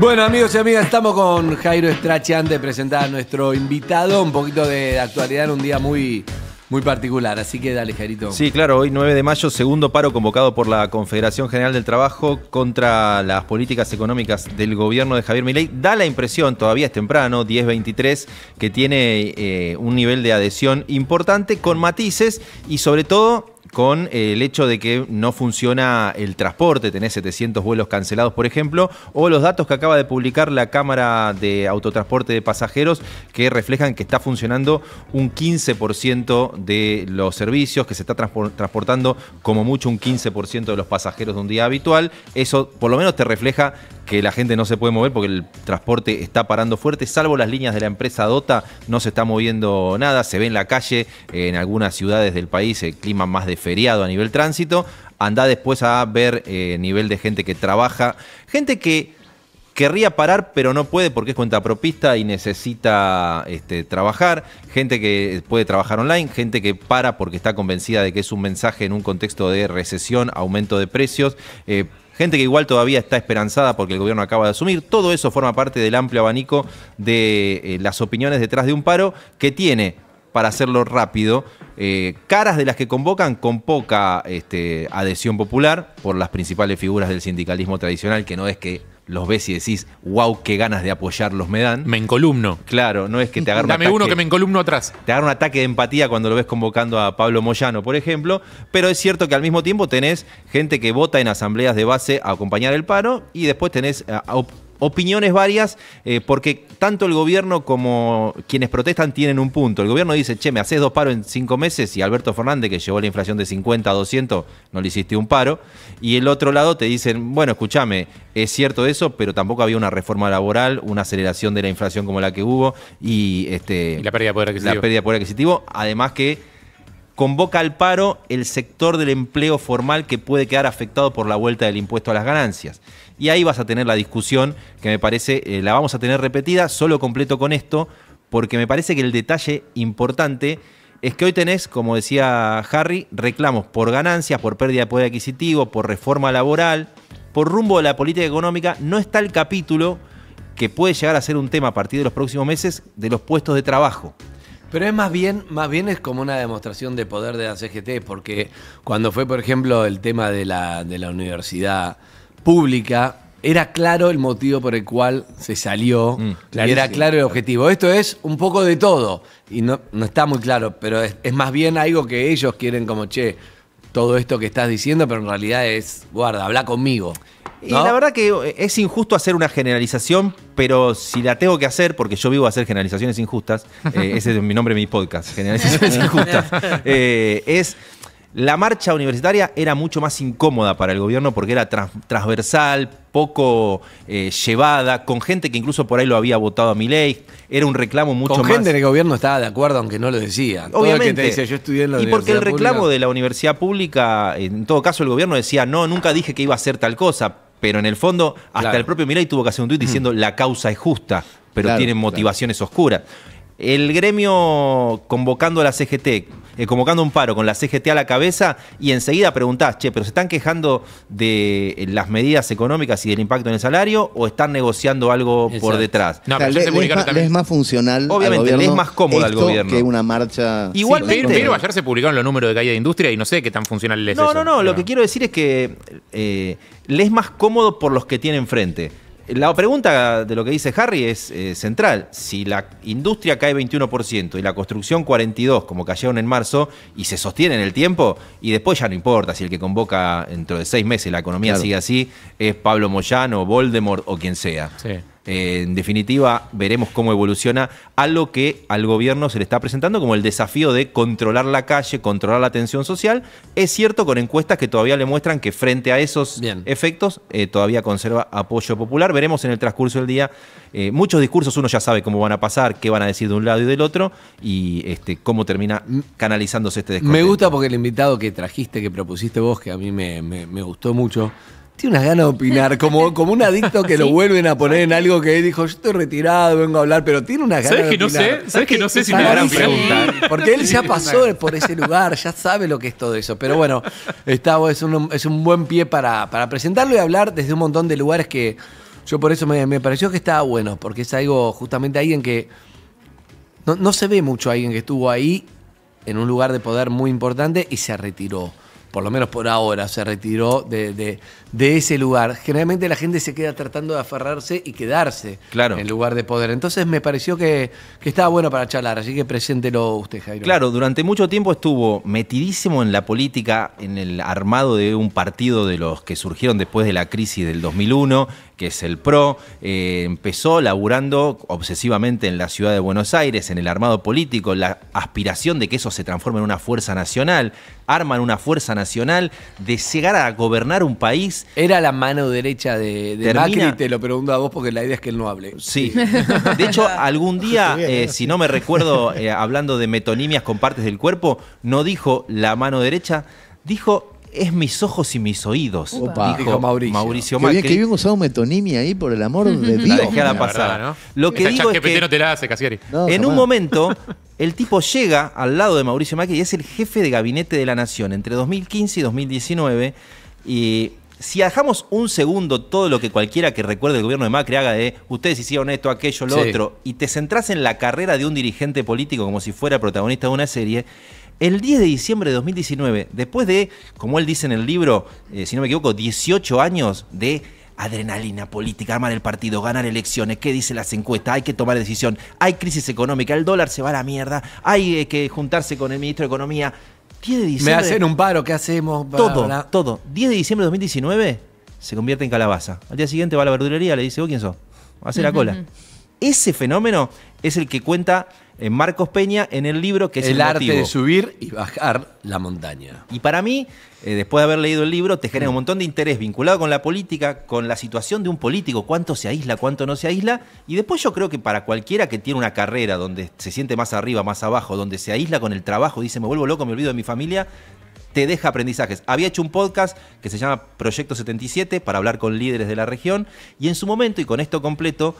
Bueno, amigos y amigas, estamos con Jairo Strache antes de presentar a nuestro invitado. Un poquito de actualidad en un día muy, muy particular, así que dale, Jairito. Sí, claro, hoy 9 de mayo, segundo paro convocado por la Confederación General del Trabajo contra las políticas económicas del gobierno de Javier Milei. Da la impresión, todavía es temprano, 10-23, que tiene eh, un nivel de adhesión importante con matices y sobre todo con el hecho de que no funciona el transporte, tenés 700 vuelos cancelados, por ejemplo, o los datos que acaba de publicar la Cámara de Autotransporte de Pasajeros que reflejan que está funcionando un 15% de los servicios, que se está transportando como mucho un 15% de los pasajeros de un día habitual. Eso por lo menos te refleja que la gente no se puede mover porque el transporte está parando fuerte, salvo las líneas de la empresa Dota, no se está moviendo nada, se ve en la calle, en algunas ciudades del país, el clima más de feriado a nivel tránsito, anda después a ver el eh, nivel de gente que trabaja, gente que querría parar pero no puede porque es cuenta propista y necesita este, trabajar, gente que puede trabajar online, gente que para porque está convencida de que es un mensaje en un contexto de recesión, aumento de precios. Eh, gente que igual todavía está esperanzada porque el gobierno acaba de asumir. Todo eso forma parte del amplio abanico de eh, las opiniones detrás de un paro que tiene para hacerlo rápido, eh, caras de las que convocan con poca este, adhesión popular por las principales figuras del sindicalismo tradicional, que no es que los ves y decís, wow, qué ganas de apoyarlos me dan. Me encolumno. Claro, no es que te agarre un ataque, uno que me encolumno atrás. Te agarra un ataque de empatía cuando lo ves convocando a Pablo Moyano, por ejemplo. Pero es cierto que al mismo tiempo tenés gente que vota en asambleas de base a acompañar el paro y después tenés a opiniones varias, eh, porque tanto el gobierno como quienes protestan tienen un punto. El gobierno dice, che, me haces dos paros en cinco meses y Alberto Fernández, que llevó la inflación de 50 a 200, no le hiciste un paro. Y el otro lado te dicen, bueno, escúchame, es cierto eso, pero tampoco había una reforma laboral, una aceleración de la inflación como la que hubo y, este, la pérdida La pérdida de poder adquisitivo, además que convoca al paro el sector del empleo formal que puede quedar afectado por la vuelta del impuesto a las ganancias. Y ahí vas a tener la discusión que me parece, eh, la vamos a tener repetida, solo completo con esto, porque me parece que el detalle importante es que hoy tenés, como decía Harry, reclamos por ganancias, por pérdida de poder adquisitivo, por reforma laboral, por rumbo de la política económica. No está el capítulo que puede llegar a ser un tema a partir de los próximos meses de los puestos de trabajo. Pero es más bien, más bien es como una demostración de poder de la CGT, porque cuando fue, por ejemplo, el tema de la, de la universidad pública, era claro el motivo por el cual se salió mm, era claro el objetivo. Esto es un poco de todo y no, no está muy claro, pero es, más bien algo que ellos quieren como, che, todo esto que estás diciendo, pero en realidad es, guarda, habla conmigo. Y la verdad que eh, es injusto hacer una generalización, pero si la tengo que hacer, porque yo vivo a hacer generalizaciones injustas, eh, ese es mi nombre de mi podcast, generalizaciones injustas, eh, es la marcha universitaria era mucho más incómoda para el gobierno porque era transversal, poco eh, llevada, con gente que incluso por ahí lo había votado a mi ley. Era un reclamo mucho con gente en el gobierno estaba de acuerdo, aunque no lo decía. Obviamente. yo estudié en la y porque el reclamo de la universidad pública, en todo caso el gobierno decía, no, nunca dije que iba a hacer tal cosa. Pero en el fondo, hasta el propio Milei tuvo que hacer un tuit diciendo la causa es justa, pero tiene tienen motivaciones oscuras. El gremio convocando a la CGT, eh, convocando un paro con la CGT a la cabeza y enseguida preguntás, che, pero ¿se están quejando de eh, las medidas económicas y del impacto en el salario o están negociando algo por detrás? No, es, más, funcional. Obviamente, le es más cómodo al gobierno. Que una marcha. Igual Pero, ayer se publicaron los números de caída de industria y no sé qué tan funcional es no, eso. No, no, no. Lo que quiero decir es que eh, le es más cómodo por los que tiene enfrente. La pregunta de lo que dice Harry es eh, central. Si la industria cae 21% y la construcción 42%, como cayeron en marzo, y se sostiene en el tiempo, y después ya no importa si el que convoca dentro de seis meses la economía sigue así, es Pablo Moyano, Voldemort o quien sea en definitiva, veremos cómo evoluciona algo que al gobierno se le está presentando como el desafío de controlar la calle, controlar la tensión social. Es cierto con encuestas que todavía le muestran que frente a esos efectos eh, todavía conserva apoyo popular. Veremos en el transcurso del día eh, muchos discursos, uno ya sabe cómo van a pasar, qué van a decir de un lado y del otro y este, cómo termina canalizándose este descontento. Me gusta porque el invitado que trajiste, que propusiste vos, que a mí me gustó mucho, tiene unas ganas de opinar, como, como un adicto que lo vuelven a poner en algo que él dijo, yo estoy retirado, vengo a hablar, pero tiene unas ganas ¿Sabes que no sé? ¿Sabes que no sé si me van a preguntar? Porque él ya pasó por ese lugar, ya sabe lo que es todo eso. Pero bueno, es, un, es un buen pie para, presentarlo y hablar desde un montón de lugares que yo por eso me, pareció que estaba bueno, porque es algo justamente alguien que no, no se ve mucho alguien que estuvo ahí en un lugar de poder muy importante y se retiró por lo menos por ahora, se retiró de, de, ese lugar, generalmente la gente se queda tratando de aferrarse y quedarse claro. en lugar de poder. Entonces me pareció que, que estaba bueno para charlar, así que preséntelo usted, Jairo. Claro, durante mucho tiempo estuvo metidísimo en la política, en el armado de un partido de los que surgieron después de la crisis del 2001, que es el PRO, eh, empezó laburando obsesivamente en la ciudad de Buenos Aires, en el armado político, la aspiración de que eso se transforme en una fuerza nacional, arman una fuerza nacional de llegar a gobernar un país. Era la mano derecha de, de te lo pregunto a vos porque la idea es que él no hable. Sí. De hecho, algún día, eh, ¿eh? si no me recuerdo, hablando de metonimias con partes del cuerpo, no dijo la mano derecha, dijo es mis ojos y mis oídos, dijo Mauricio, Macri. que bien usado metonimia ahí, por el amor de Dios. La dejé a pasada. Lo que digo es te la hace, en un momento, el tipo llega al lado de Mauricio Macri y es el jefe de gabinete de la nación entre 2015 y 2019. Y si dejamos un segundo todo lo que cualquiera que recuerde el gobierno de Macri haga de ustedes hicieron esto, aquello, lo otro, y te centras en la carrera de un dirigente político como si fuera protagonista de una serie, el 10 de diciembre de 2019, después de, como él dice en el libro, eh, si no me equivoco, 18 años de adrenalina política, armar el partido, ganar elecciones, qué dice las encuestas, hay que tomar decisión, hay crisis económica, el dólar se va a la mierda, hay eh, que juntarse con el ministro de Economía. 10 de diciembre. Me hacen un paro, ¿qué hacemos? todo, todo. 10 de diciembre de 2019 se convierte en calabaza. Al día siguiente va a la verdulería, le dice, ¿vos quién sos? Hace la cola. Ese fenómeno es el que cuenta eh, Marcos Peña en el libro que es el, arte de subir y bajar la montaña. Y para mí, eh, después de haber leído el libro, te genera un montón de interés vinculado con la política, con la situación de un político, cuánto se aísla, cuánto no se aísla. Y después yo creo que para cualquiera que tiene una carrera donde se siente más arriba, más abajo, donde se aísla con el trabajo, dice me vuelvo loco, me olvido de mi familia, te deja aprendizajes. Había hecho un podcast que se llama Proyecto 77 para hablar con líderes de la región y en su momento, y con esto completo,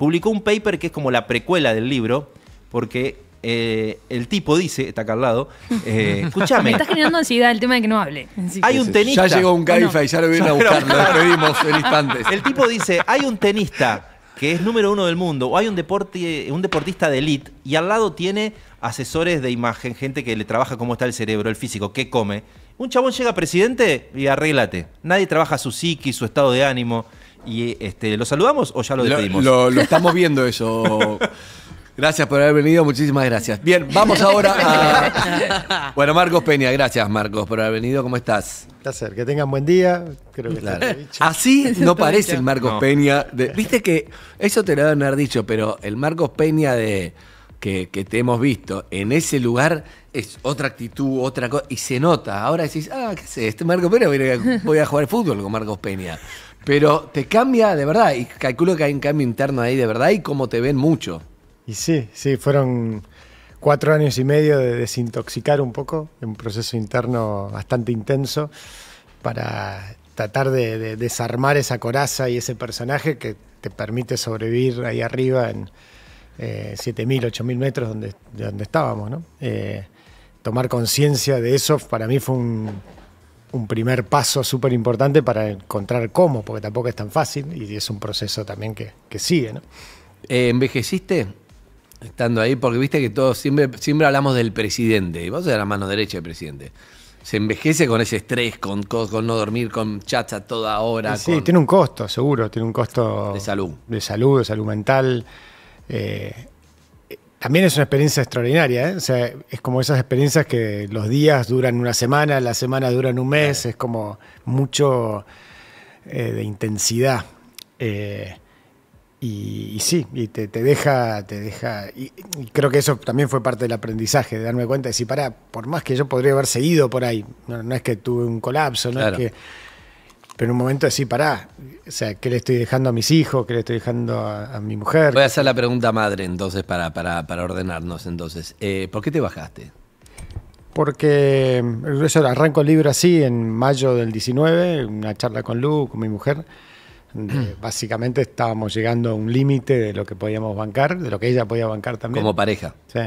publicó un paper que es como la precuela del libro, porque eh, el tipo dice, está acá al lado, eh, escúchame. Me estás generando ansiedad el tema de que no hable. hay un tenista. Ya llegó un guy y ya lo vienen a buscar, lo despedimos en instantes. El tipo dice, hay un tenista que es número uno del mundo, o hay un, deporte, un deportista de elite, y al lado tiene asesores de imagen, gente que le trabaja cómo está el cerebro, el físico, qué come. Un chabón llega presidente y arréglate. Nadie trabaja su psiqui, su estado de ánimo. Y este, ¿lo saludamos o ya lo despedimos? Lo, estamos viendo eso. Gracias por haber venido, muchísimas gracias. Bien, vamos ahora a. Bueno, Marcos Peña, gracias Marcos por haber venido, ¿cómo estás? Placer, que tengan buen día. Así no parece el Marcos Peña. Viste que eso te lo deben haber dicho, pero el Marcos Peña de. Que, te hemos visto en ese lugar es otra actitud, otra cosa, y se nota. Ahora decís, ah, ¿qué sé? Este Marcos Peña voy a jugar fútbol con Marcos Peña. Pero te cambia de verdad, y calculo que hay un cambio interno ahí de verdad y cómo te ven mucho. Y sí, sí, fueron cuatro años y medio de desintoxicar un poco, un proceso interno bastante intenso para tratar de, desarmar esa coraza y ese personaje que te permite sobrevivir ahí arriba en 7.000, eh, 8.000 metros donde, de donde estábamos. ¿no? Eh, tomar conciencia de eso para mí fue un, un primer paso súper importante para encontrar cómo, porque tampoco es tan fácil y es un proceso también que, que sigue. ¿no? Eh, ¿Envejeciste estando ahí? Porque viste que todos siempre, siempre hablamos del presidente, y vos eres la mano derecha del presidente. Se envejece con ese estrés, con, con no dormir, con chacha toda hora. Eh, sí, tiene un costo, seguro, tiene un costo... De salud. De salud, salud mental. Eh, también es una experiencia extraordinaria, ¿eh? o sea, es como esas experiencias que los días duran una semana, la semana duran un mes, es como mucho eh, de intensidad. Eh, y, sí, y te, deja, te deja y, creo que eso también fue parte del aprendizaje, de darme cuenta de si, para, por más que yo podría haber seguido por ahí, no, es que tuve un colapso, no es que pero en un momento así pará, o sea, ¿qué le estoy dejando a mis hijos? ¿Qué le estoy dejando a, mi mujer? Voy a hacer la pregunta madre entonces para, para, para ordenarnos entonces. Eh, ¿Por qué te bajaste? Porque eh, eso arranco el libro así en mayo del 19, una charla con Lu, con mi mujer. Mm. básicamente estábamos llegando a un límite de lo que podíamos bancar, de lo que ella podía bancar también. Como pareja. Sí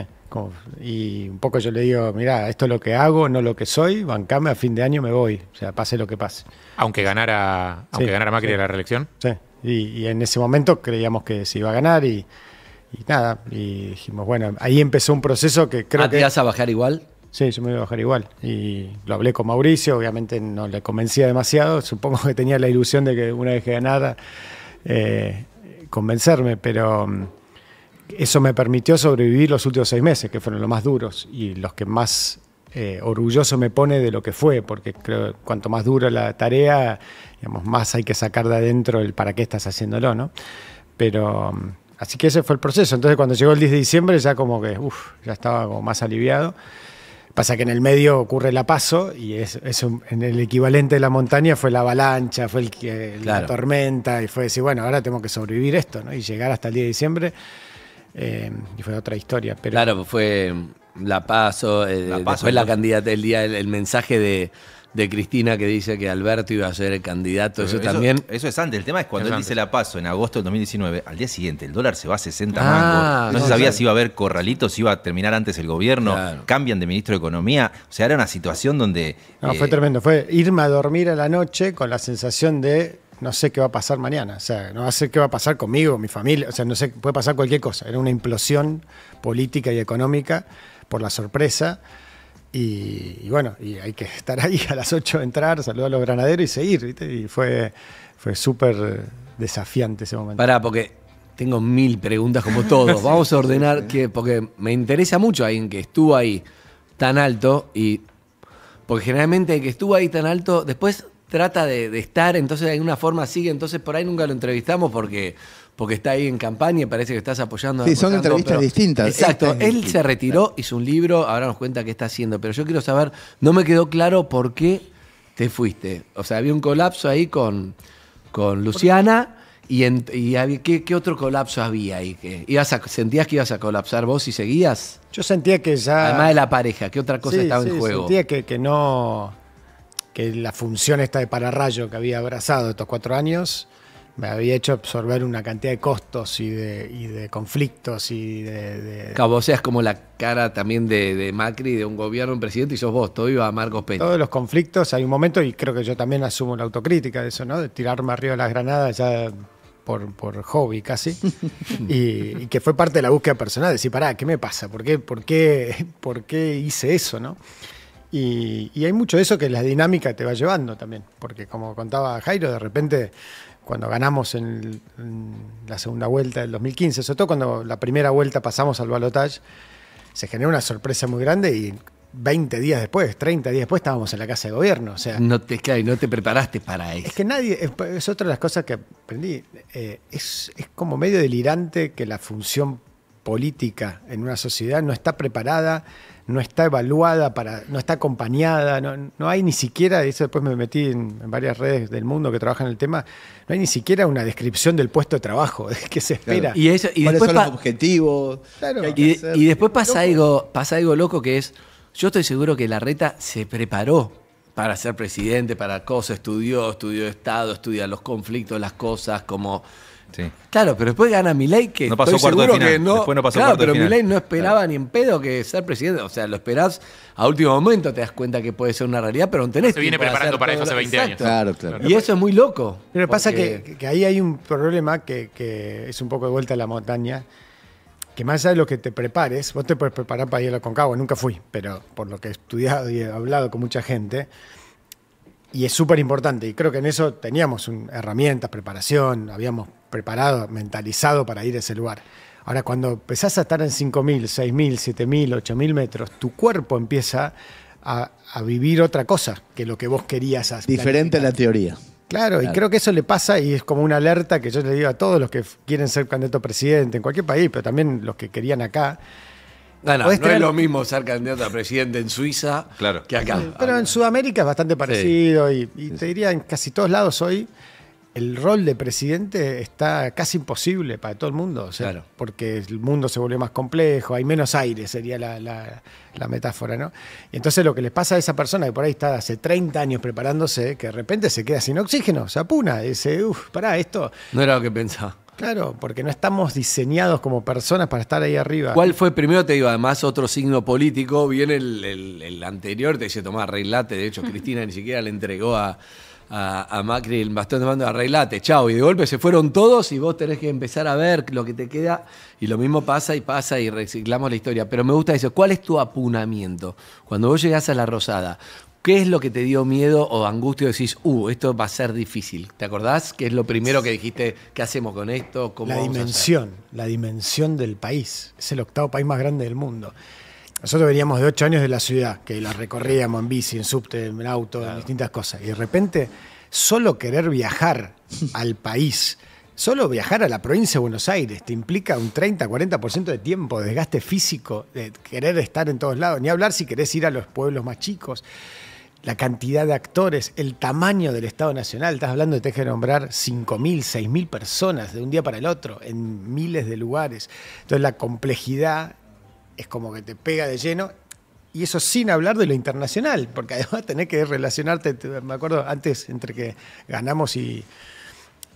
y un poco yo le digo, mira, esto es lo que hago, no lo que soy, bancame, a fin de año me voy, o sea, pase lo que pase. Aunque ganara, aunque ganara Macri la reelección. Sí, y, en ese momento creíamos que se iba a ganar y, nada, y dijimos, bueno, ahí empezó un proceso que creo ah, que... vas a bajar igual? Sí, yo me iba a bajar igual. Y lo hablé con Mauricio, obviamente no le convencía demasiado, supongo que tenía la ilusión de que una vez que ganara, eh, convencerme, pero mm, eso me permitió sobrevivir los últimos seis meses, que fueron los más duros y los que más eh, orgulloso me pone de lo que fue, porque creo cuanto más dura la tarea, digamos, más hay que sacar de adentro el para qué estás haciéndolo, ¿no? Pero, así que ese fue el proceso. Entonces, cuando llegó el 10 de diciembre, ya como que, ya estaba como más aliviado. Pasa que en el medio ocurre la paso y en el equivalente de la montaña fue la avalancha, fue el, la tormenta y fue decir, bueno, ahora tengo que sobrevivir esto, ¿no? Y llegar hasta el 10 de diciembre eh, y fue otra historia. Pero... Claro, fue la paso, eh, la después candidata, del día, el, mensaje de, Cristina que dice que Alberto iba a ser el candidato, eso, también. Eso es antes, el tema es cuando él dice la paso en agosto del 2019, al día siguiente el dólar se va a 60 ah, no, se sabía si iba a haber corralitos, si iba a terminar antes el gobierno, cambian de ministro de Economía, o sea, era una situación donde... No, fue eh, tremendo, fue irme a dormir a la noche con la sensación de no sé qué va a pasar mañana, o sea, no sé qué va a pasar conmigo, mi familia, o sea, no sé, puede pasar cualquier cosa. Era una implosión política y económica por la sorpresa. Y, bueno, y hay que estar ahí a las 8, entrar, saludar a los granaderos y seguir, ¿viste? Y fue, fue súper desafiante ese momento. Pará, porque tengo mil preguntas como todos. Vamos a ordenar, que, porque me interesa mucho alguien que estuvo ahí tan alto y... Porque generalmente el que estuvo ahí tan alto, después trata de, estar, entonces de alguna forma sigue, entonces por ahí nunca lo entrevistamos porque, porque está ahí en campaña y parece que estás apoyando. Sí, son entrevistas distintas. Exacto, él se retiró, hizo un libro, ahora nos cuenta qué está haciendo, pero yo quiero saber, no me quedó claro por qué te fuiste. O sea, había un colapso ahí con, con Luciana. ¿Y, había, ¿qué, otro colapso había ahí? que ibas ¿Sentías que ibas a colapsar vos y seguías? Yo sentía que ya... Además de la pareja, ¿qué otra cosa estaba en juego? Sentía que, que no que la función esta de pararrayo que había abrazado estos cuatro años me había hecho absorber una cantidad de costos y de, conflictos y de, Cabo, seas como la cara también de, Macri, de un gobierno, un presidente, y sos vos, todo iba a Marcos Peña. Todos los conflictos, hay un momento, y creo que yo también asumo la autocrítica de eso, ¿no? De tirarme arriba de las granadas ya por, hobby casi, y, que fue parte de la búsqueda personal, decir, pará, ¿qué me pasa? ¿Por qué, por qué, por qué hice eso, no? Y, hay mucho de eso que la dinámica te va llevando también, porque como contaba Jairo, de repente cuando ganamos en, la segunda vuelta del 2015, sobre todo cuando la primera vuelta pasamos al balotage, se generó una sorpresa muy grande y 20 días después, 30 días después estábamos en la casa de gobierno. O sea, no te, claro, no te preparaste para eso. Es que nadie, es, otra de las cosas que aprendí. Eh, es, es, como medio delirante que la función política en una sociedad no está preparada, no está evaluada, para, no está acompañada, no, hay ni siquiera, y eso después me metí en, varias redes del mundo que trabajan el tema, no hay ni siquiera una descripción del puesto de trabajo, de qué se espera. Y, eso, y ¿Cuáles son los objetivos? y, después pasa algo, pasa algo loco que es, yo estoy seguro que la reta se preparó para ser presidente, para cosas, estudió, estudió Estado, estudia los conflictos, las cosas, como Claro, pero después gana Milei que no pasó cuarto final. que no. claro, pero Milei no esperaba ni en pedo que ser presidente. O sea, lo esperás a último momento, te das cuenta que puede ser una realidad, pero no tenés. Se viene preparando para eso hace 20 años. Y eso es muy loco. Pero que pasa que, que, ahí hay un problema que, es un poco de vuelta a la montaña que más allá de lo que te prepares, vos te puedes preparar para ir a la Concagua, nunca fui, pero por lo que he estudiado y he hablado con mucha gente, y es súper importante, y creo que en eso teníamos herramientas, preparación, habíamos preparado, mentalizado para ir a ese lugar. Ahora, cuando empezás a estar en 5.000, 6.000, 7.000, 8.000 metros, tu cuerpo empieza a, vivir otra cosa que lo que vos querías hacer. Diferente a la teoría. Claro, y creo que eso le pasa y es como una alerta que yo le digo a todos los que quieren ser candidato a presidente en cualquier país, pero también los que querían acá. No, es lo mismo ser candidato a presidente en Suiza que acá. pero en Sudamérica es bastante parecido y, te diría en casi todos lados hoy el rol de presidente está casi imposible para todo el mundo, o sea, porque el mundo se vuelve más complejo, hay menos aire, sería la, metáfora, ¿no? entonces lo que le pasa a esa persona que por ahí está hace 30 años preparándose, que de repente se queda sin oxígeno, se apuna, dice, uff, pará, esto... No era lo que pensaba. Claro, porque no estamos diseñados como personas para estar ahí arriba. ¿Cuál fue primero? Te digo, además, otro signo político, viene el, anterior, te dice, Tomás arreglate, de hecho, Cristina ni siquiera le entregó a a, Macri el bastón de mando, arreglate, chao. Y de golpe se fueron todos y vos tenés que empezar a ver lo que te queda. Y lo mismo pasa y pasa y reciclamos la historia. Pero me gusta eso. ¿Cuál es tu apunamiento? Cuando vos llegás a la Rosada, ¿qué es lo que te dio miedo o angustia? Decís, uh, esto va a ser difícil. ¿Te acordás? ¿Qué es lo primero que dijiste? ¿Qué hacemos con esto? ¿Cómo la dimensión, la dimensión del país. Es el octavo país más grande del mundo. Nosotros veníamos de ocho años de la ciudad, que la recorríamos en bici, en subte, en auto, en distintas cosas. Y de repente, solo querer viajar al país, solo viajar a la provincia de Buenos Aires, te implica un 30, 40% de tiempo, desgaste físico, de querer estar en todos lados. Ni hablar si querés ir a los pueblos más chicos la cantidad de actores, el tamaño del Estado Nacional. Estás hablando de tener que nombrar 5.000, 6.000 personas de un día para el otro, en miles de lugares. Entonces la complejidad es como que te pega de lleno. Y eso sin hablar de lo internacional, porque además tenés que relacionarte, me acuerdo antes entre que ganamos y,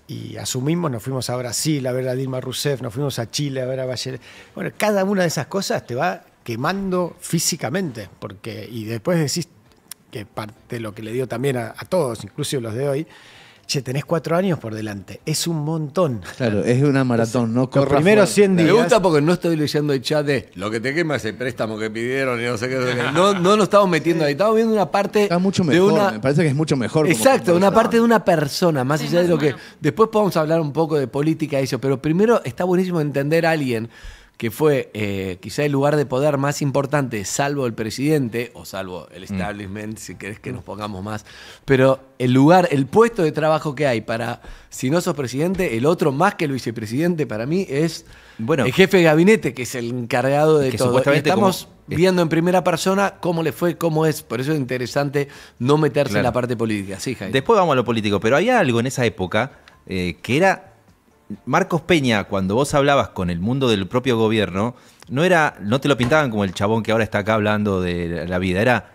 y asumimos, nos fuimos a Brasil a ver a Dilma Rousseff, nos fuimos a Chile a ver a Valle Bueno, cada una de esas cosas te va quemando físicamente, porque y después decís que parte de lo que le dio también a, a todos, incluso los de hoy, Che, tenés cuatro años por delante. Es un montón. Claro, es una maratón, ¿no? corras Los 100 días. Me gusta porque no estoy leyendo el chat de lo que te quema es el préstamo que pidieron y no sé qué. No, no lo estamos metiendo ahí. Estamos viendo una parte. Está mucho mejor. Me parece que es mucho mejor. Exacto, una parte de una persona, más allá de lo que. Después podemos hablar un poco de política y eso, pero primero está buenísimo entender a alguien que fue eh, quizá el lugar de poder más importante, salvo el presidente, o salvo el mm. establishment, si querés que nos pongamos más, pero el lugar, el puesto de trabajo que hay para, si no sos presidente, el otro más que el vicepresidente para mí es bueno, el jefe de gabinete, que es el encargado de todo. Estamos viendo en primera persona cómo le fue, cómo es, por eso es interesante no meterse en la parte política. Sí, Después vamos a lo político, pero hay algo en esa época eh, que era Marcos Peña, cuando vos hablabas con el mundo del propio gobierno, no era, no te lo pintaban como el chabón que ahora está acá hablando de la vida, era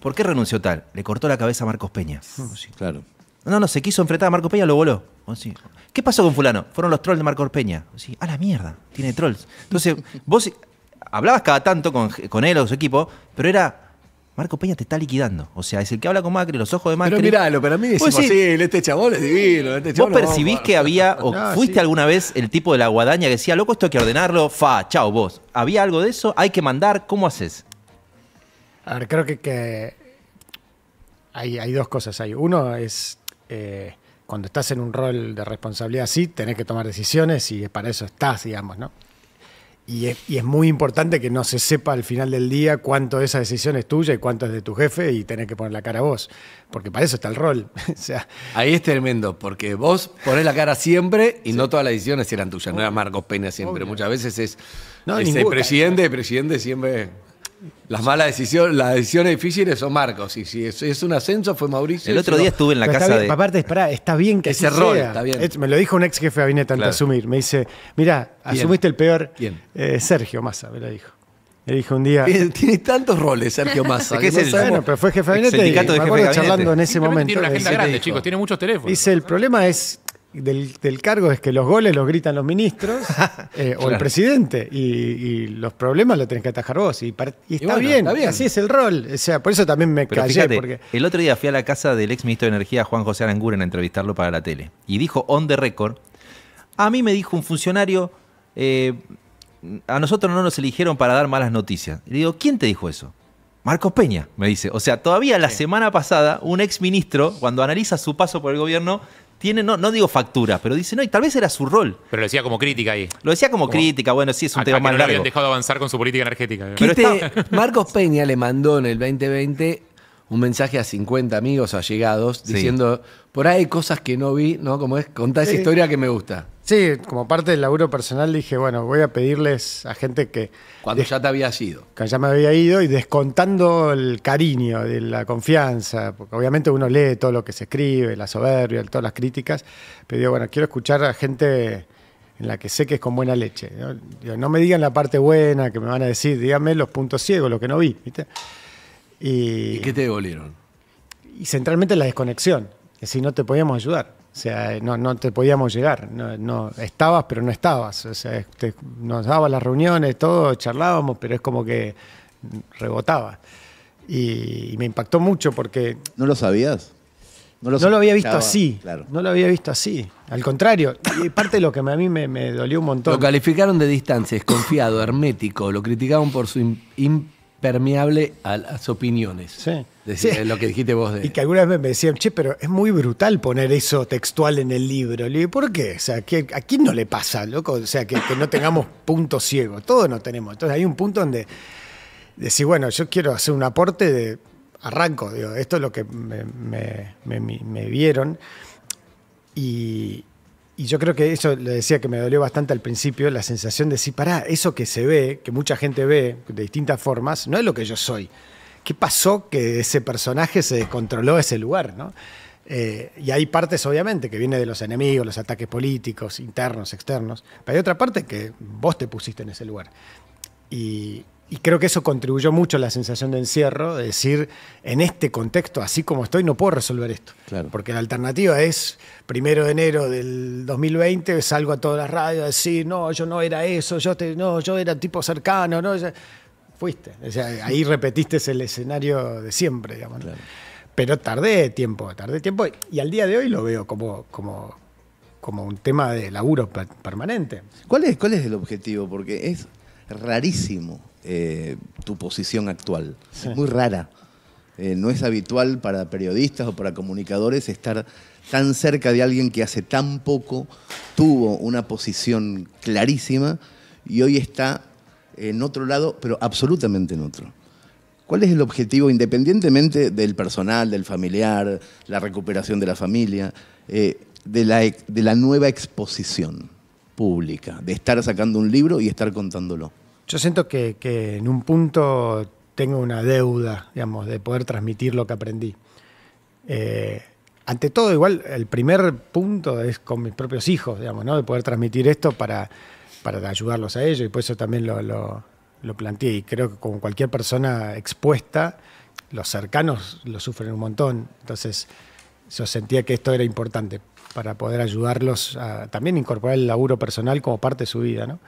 ¿por qué renunció tal? Le cortó la cabeza a Marcos Peña. sí, claro. No, no, se quiso enfrentar a Marcos Peña, lo voló. Oh, sí. ¿Qué pasó con fulano? Fueron los trolls de Marcos Peña. Ah, sí. A la mierda, tiene trolls. Entonces, vos hablabas cada tanto con, con él o su equipo, pero era Marco Peña te está liquidando. O sea, es el que habla con Macri, los ojos de Macri. Pero miralo, para mí decimos, sí, este chabón es divino. Este vos percibís que había, o fuiste alguna vez el tipo de la guadaña que decía, loco, esto hay que ordenarlo, fa, chao vos. ¿Había algo de eso? ¿Hay que mandar? ¿Cómo haces? A ver, creo que, hay, dos cosas ahí. Uno es eh, cuando estás en un rol de responsabilidad así, tenés que tomar decisiones y para eso estás, digamos, ¿no? Y es, muy importante que no se sepa al final del día cuánto de esa decisión es tuya y cuánto es de tu jefe y tenés que poner la cara vos, porque para eso está el rol. o sea, Ahí es tremendo, porque vos ponés la cara siempre y no todas las decisiones eran tuyas, no era Marcos Peña siempre, muchas veces es, no, es el presidente, el presidente siempre... Las malas decisiones, las decisiones difíciles son Marcos. Y si es, un ascenso, fue Mauricio. El otro día estuve en la casa de. Aparte, está bien que ese rol. Está Me lo dijo un ex jefe de gabinete antes de asumir. Me dice, mira asumiste el peor. ¿Quién? Eh, Sergio Massa, me lo dijo. Me dijo un día. Tiene, tantos roles, Sergio Massa. que es Bueno, pero fue jefe de gabinete me charlando en ese momento. tiene una agenda grande, chicos, tiene muchos teléfonos. Dice, el problema es del, cargo es que los goles los gritan los ministros eh, o el presidente y, los problemas los tenés que atajar vos. Y, está, bien, así es el rol. O sea, por eso también me callé. El otro día fui a la casa del ex ministro de Energía, Juan José Aranguren, a entrevistarlo para la tele. Y dijo on the record: A mí me dijo un funcionario, eh, a nosotros no nos eligieron para dar malas noticias. Y le digo: ¿Quién te dijo eso? Marcos Peña, me dice. O sea, todavía la semana pasada, un ex ministro, cuando analiza su paso por el gobierno, tiene, no, no digo factura, pero dice, no, y tal vez era su rol. Pero lo decía como crítica ahí. Lo decía como, crítica, bueno, sí, es un tema que no habían dejado avanzar con su política energética. Marcos Peña le mandó en el 2020 un mensaje a 50 amigos allegados diciendo, por ahí hay cosas que no vi, ¿no? Como es, contá esa historia que me gusta. Sí, como parte del laburo personal dije, bueno, voy a pedirles a gente que... Cuando ya te habías ido. Cuando ya me había ido y descontando el cariño, de la confianza, porque obviamente uno lee todo lo que se escribe, la soberbia, todas las críticas, pero digo, bueno, quiero escuchar a gente en la que sé que es con buena leche. No, me digan la parte buena que me van a decir, díganme los puntos ciegos, lo que no vi, ¿viste? Eh, y, qué te devolvieron? Y centralmente la desconexión. Es decir, no te podíamos ayudar. O sea, no, te podíamos llegar. No, estabas, pero no estabas. O sea, nos daban las reuniones, todo, charlábamos, pero es como que rebotaba. Y, me impactó mucho porque. ¿No lo sabías? No lo, había visto así. No lo había visto así. Al contrario, y parte de lo que a mí me, dolió un montón. Lo calificaron de distancia, desconfiado, hermético. Lo criticaron por su permeable a las opiniones. Sí. Lo que dijiste vos. Y que algunas veces me decían, che, pero es muy brutal poner eso textual en el libro. Le digo, ¿por qué? O sea, ¿a quién no le pasa, loco? O sea, que, no tengamos puntos ciegos. Todos no tenemos. Entonces hay un punto donde decir, bueno, yo quiero hacer un aporte de. Arranco, esto es lo que me, me vieron. Y, y yo creo que eso le decía que me dolió bastante al principio, la sensación de decir, pará, eso que se ve, que mucha gente ve de distintas formas, no es lo que yo soy. ¿Qué pasó que ese personaje se descontroló ese lugar? ¿no? Eh, y hay partes, obviamente, que viene de los enemigos, los ataques políticos, internos, externos, pero hay otra parte que vos te pusiste en ese lugar. Y, y creo que eso contribuyó mucho a la sensación de encierro, de decir, en este contexto, así como estoy, no puedo resolver esto. Porque la alternativa es, primero de enero del 2020, salgo a todas las radios a decir, no, yo no era eso, yo, te, no, yo era tipo cercano, no, fuiste. O sea, ahí repetiste el escenario de siempre, digamos. Pero tardé tiempo, tardé tiempo, y, al día de hoy lo veo como, como, como un tema de laburo permanente. ¿Cuál ¿Cuál es el objetivo? Porque es rarísimo eh, tu posición actual. Es muy rara. Eh, no es habitual para periodistas o para comunicadores estar tan cerca de alguien que hace tan poco tuvo una posición clarísima y hoy está en otro lado, pero absolutamente en otro. ¿Cuál es el objetivo, independientemente del personal, del familiar, la recuperación de la familia, eh, de, la, de la nueva exposición pública, de estar sacando un libro y estar contándolo? Yo siento que, en un punto tengo una deuda, digamos, de poder transmitir lo que aprendí. Eh, ante todo, igual, el primer punto es con mis propios hijos, digamos, ¿no? De poder transmitir esto para, para ayudarlos a ellos. Y por eso también lo, lo, lo planteé. Y creo que como cualquier persona expuesta, los cercanos lo sufren un montón. Entonces, yo sentía que esto era importante para poder ayudarlos a también incorporar el laburo personal como parte de su vida, ¿no?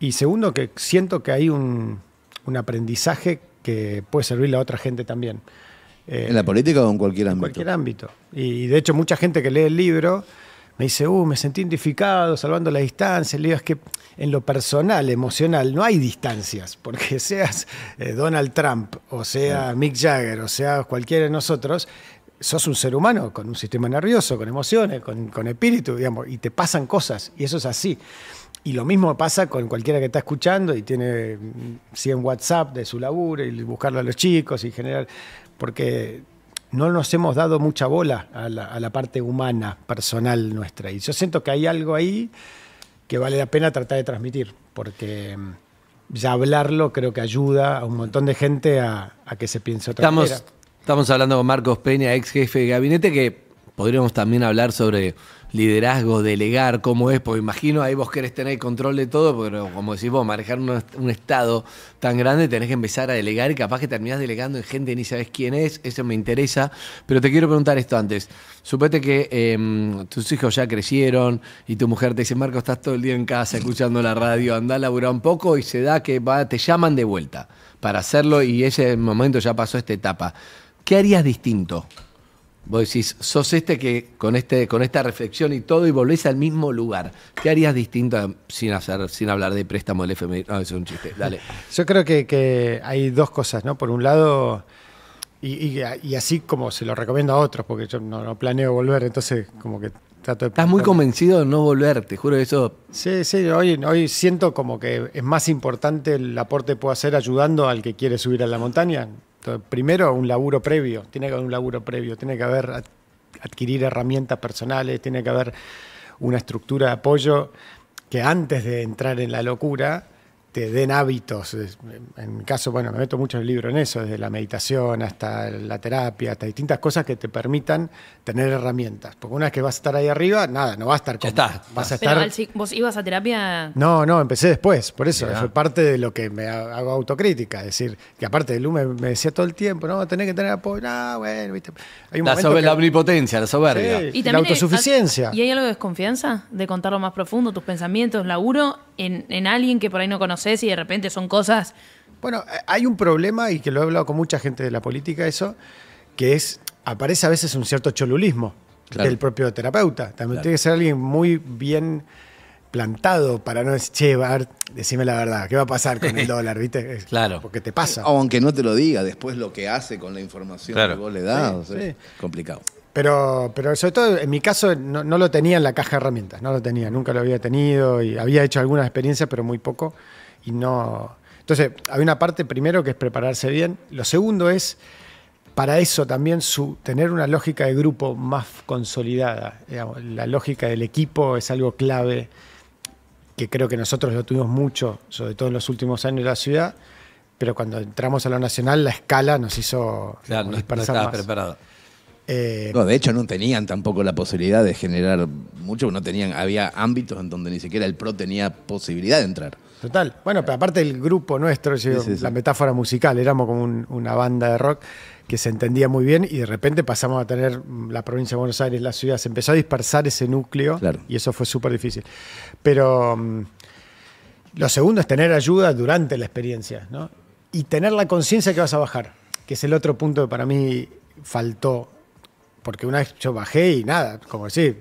Y segundo, que siento que hay un, un aprendizaje que puede servirle a otra gente también. Eh, ¿En la política o en cualquier ámbito? En cualquier ámbito. Y, de hecho, mucha gente que lee el libro me dice, uh, me sentí identificado, salvando la distancia. El es que en lo personal, emocional, no hay distancias, porque seas eh, Donald Trump, o sea Mick Jagger, o sea cualquiera de nosotros, sos un ser humano con un sistema nervioso, con emociones, con, con espíritu, digamos, y te pasan cosas, y eso es así. Y lo mismo pasa con cualquiera que está escuchando y tiene 100 mm, WhatsApp de su laburo y buscarlo a los chicos y general, porque no nos hemos dado mucha bola a la, parte humana, personal nuestra. Y yo siento que hay algo ahí que vale la pena tratar de transmitir, porque mm, ya hablarlo creo que ayuda a un montón de gente a, que se piense otra estamos, Estamos hablando con Marcos Peña, ex jefe de gabinete, que podríamos también hablar sobre liderazgo, delegar, cómo es, porque imagino ahí vos querés tener control de todo, pero como decís vos, manejar un, estado tan grande tenés que empezar a delegar y capaz que terminás delegando en gente ni sabes quién es, eso me interesa, pero te quiero preguntar esto antes, supete que em, tus hijos ya crecieron y tu mujer te dice, Marco, estás todo el día en casa escuchando la radio, anda a laburar un poco y se da que va, te llaman de vuelta para hacerlo y ese momento ya pasó esta etapa. ¿Qué harías distinto? Vos decís, sos este que con, este, con esta reflexión y todo y volvés al mismo lugar. ¿Qué harías distinto sin, hacer, sin hablar de préstamo del FMI? No, eso es un chiste, dale. Yo creo que, hay dos cosas, ¿no? Por un lado, y, así como se lo recomiendo a otros, porque yo no, planeo volver, entonces como que trato de... Estás muy convencido de no volver, te juro eso. Sí, sí, hoy, hoy siento como que es más importante el aporte que puedo hacer ayudando al que quiere subir a la montaña primero, un laburo previo, tiene que haber un laburo previo, tiene que haber adquirir herramientas personales, tiene que haber una estructura de apoyo que antes de entrar en la locura te den hábitos. En mi caso, bueno, me meto mucho en el libro en eso, desde la meditación hasta la terapia, hasta distintas cosas que te permitan tener herramientas. Porque una vez que vas a estar ahí arriba, nada, no vas a estar con, vas a estar... Pero, ¿Vos ibas a terapia? No, no, empecé después, por eso. Fue parte de lo que me hago autocrítica. Es decir, que aparte de Lume me decía todo el tiempo, no, tenés que tener apoyo, ah, bueno, viste. Hay un la, la omnipotencia, la soberbia. y la autosuficiencia. ¿Y hay algo de desconfianza? De contarlo más profundo, tus pensamientos, laburo, en, en alguien que por ahí no conoce no sé si de repente son cosas... Bueno, hay un problema, y que lo he hablado con mucha gente de la política, eso, que es, aparece a veces un cierto cholulismo del propio terapeuta. También tiene que ser alguien muy bien plantado para no decir, che, decime la verdad, ¿qué va a pasar con el dólar, viste? claro. Porque te pasa. Eh, aunque no te lo diga, después lo que hace con la información que vos le das, sí, complicado. Pero, pero sobre todo en mi caso no, no, lo tenía en la caja de herramientas, no lo tenía, nunca lo había tenido y había hecho algunas experiencias, pero muy poco y no... Entonces, hay una parte primero que es prepararse bien, lo segundo es para eso también su, tener una lógica de grupo más consolidada. la lógica del equipo es algo clave que creo que nosotros lo tuvimos mucho, sobre todo en los últimos años de la ciudad, pero cuando entramos a lo nacional la escala nos hizo preparado. Eh, no, de hecho no tenían tampoco la posibilidad de generar mucho, no tenían, había ámbitos en donde ni siquiera el PRO tenía posibilidad de entrar. Total. Bueno, pero aparte el grupo nuestro, la metáfora musical, éramos como una banda de rock que se entendía muy bien y de repente pasamos a tener mm, la provincia de Buenos Aires, la ciudad, se empezó a dispersar ese núcleo y eso fue súper difícil. Pero mm, lo segundo es tener ayuda durante la experiencia ¿no? y tener la conciencia que vas a bajar, que es el otro punto que para mí faltó, porque una vez yo bajé y nada, como decir,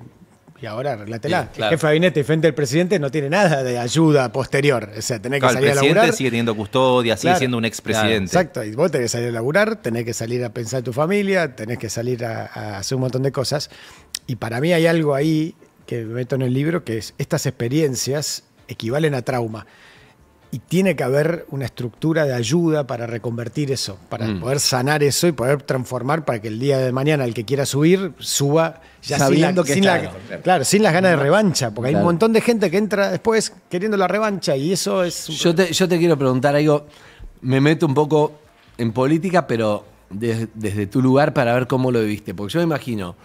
y ahora arreglátela. El jefe de gabinete frente al presidente no tiene nada de ayuda posterior. O sea, tenés que salir el presidente sigue teniendo custodia, sigue siendo un expresidente. exacto, y vos tenés que salir a laburar, tenés que salir a pensar en tu familia, tenés que salir a, a, hacer un montón de cosas. Y para mí hay algo ahí que meto en el libro, que es estas experiencias equivalen a trauma. Y tiene que haber una estructura de ayuda para reconvertir eso, para mm. poder sanar eso y poder transformar para que el día de mañana el que quiera subir, suba ya sabiendo que claro. sin las ganas de revancha, porque hay un montón de gente que entra después queriendo la revancha y eso es... Yo te, quiero preguntar algo, me meto un poco en política, pero desde tu lugar para ver cómo lo viviste, porque yo me imagino,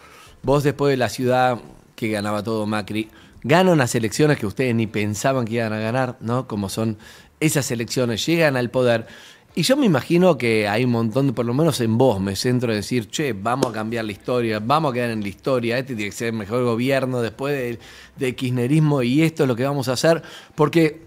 vos después de la ciudad que ganaba todo Macri, ganan las elecciones que ustedes ni pensaban que iban a ganar, ¿no? Como son esas elecciones, llegan al poder. Y yo me imagino que hay un montón, por lo menos en vos, me centro en decir, che, vamos a cambiar la historia, vamos a quedar en la historia, este tiene que ser el mejor gobierno después del de kirchnerismo y esto es lo que vamos a hacer, porque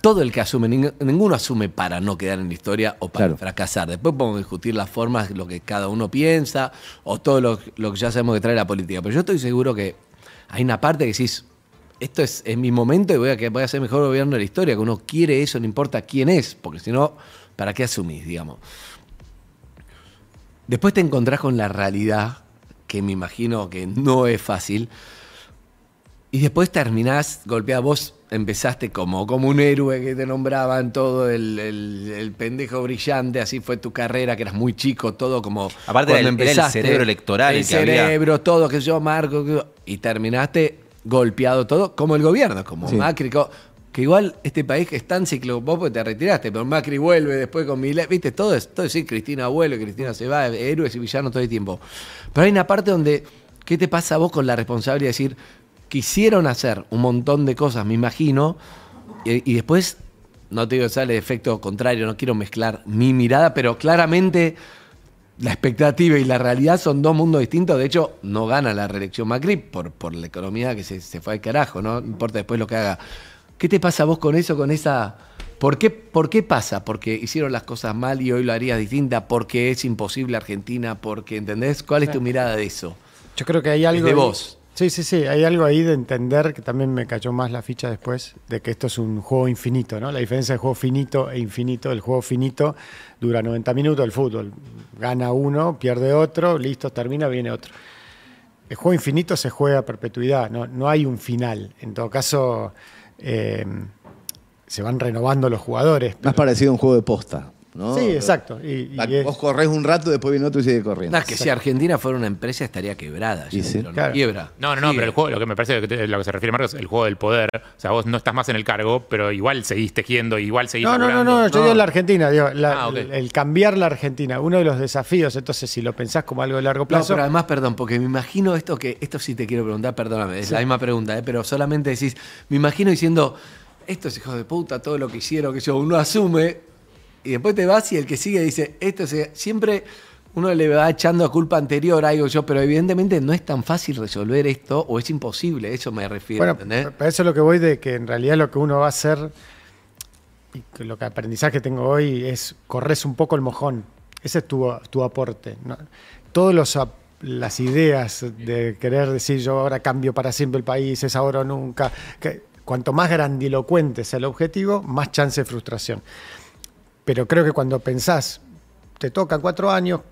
todo el que asume, ninguno asume para no quedar en la historia o para fracasar. Después podemos discutir las formas, lo que cada uno piensa o todo lo, lo que ya sabemos que trae la política, pero yo estoy seguro que hay una parte que decís, esto es, mi momento y voy a, que voy a ser mejor gobierno de la historia, que uno quiere eso, no importa quién es, porque si no, ¿para qué asumís, digamos? Después te encontrás con la realidad, que me imagino que no es fácil, y después terminás golpeado. Vos empezaste como, como un héroe que te nombraban todo, el, pendejo brillante, así fue tu carrera, que eras muy chico, todo como. Aparte de el, cerebro electoral, el, cerebro, todo, que yo, Marco, y terminaste golpeado todo, como el gobierno, como Macri, que igual este país que es tan vos porque te retiraste, pero Macri vuelve después con Milei, viste, todo es, todo sí, Cristina vuelve, Cristina se va, héroes y villanos todo el tiempo. Pero hay una parte donde, ¿qué te pasa a vos con la responsabilidad de decir, quisieron hacer un montón de cosas, me imagino, y, después, no te digo, sale efecto contrario, no quiero mezclar mi mirada, pero claramente la expectativa y la realidad son dos mundos distintos. De hecho, no gana la reelección Macri por, por la economía que se, fue al carajo, ¿no? ¿no? importa después lo que haga. ¿Qué te pasa vos con eso, con esa... ¿Por qué, ¿Por qué pasa? ¿Porque hicieron las cosas mal y hoy lo harías distinta? ¿Porque es imposible Argentina? ¿Porque, entendés? ¿Cuál es tu mirada de eso? Yo creo que hay algo... de vos. Sí, sí, sí. Hay algo ahí de entender que también me cayó más la ficha después de que esto es un juego infinito, ¿no? La diferencia de juego finito e infinito. El juego finito dura 90 minutos, el fútbol. Gana uno, pierde otro, listo, termina, viene otro. El juego infinito se juega a perpetuidad, no, no hay un final. En todo caso, eh, se van renovando los jugadores. Más parecido a un juego de posta. Sí, exacto. Y, Vos corres un rato, después viene otro y sigue corriendo. es que si Argentina fuera una empresa estaría quebrada. quiebra. No, no, no, pero el juego, lo que me parece lo que se refiere Marcos es el juego del poder. O sea, vos no estás más en el cargo, pero igual seguís tejiendo, igual seguís. No, no, no, no, yo digo la Argentina, digo, ah, el cambiar la Argentina, uno de los desafíos. Entonces, si lo pensás como algo de largo plazo. No, pero además, perdón, porque me imagino esto que, esto sí te quiero preguntar, perdóname, es la misma pregunta, ¿eh? pero solamente decís, me imagino diciendo. esto es hijo de puta, todo lo que hicieron, que yo, uno asume, y después te vas y el que sigue dice, esto se... siempre uno le va echando culpa anterior a algo yo, pero evidentemente no es tan fácil resolver esto o es imposible, eso me refiero. Bueno, Para eso es lo que voy de que en realidad lo que uno va a hacer y lo que aprendizaje tengo hoy es corres un poco el mojón. Ese es tu, aporte. ¿no? Todos los las ideas de querer decir yo ahora cambio para siempre el país, es ahora o nunca. cuanto más grandilocuente sea el objetivo, más chance de frustración. Pero creo que cuando pensás, te toca cuatro años,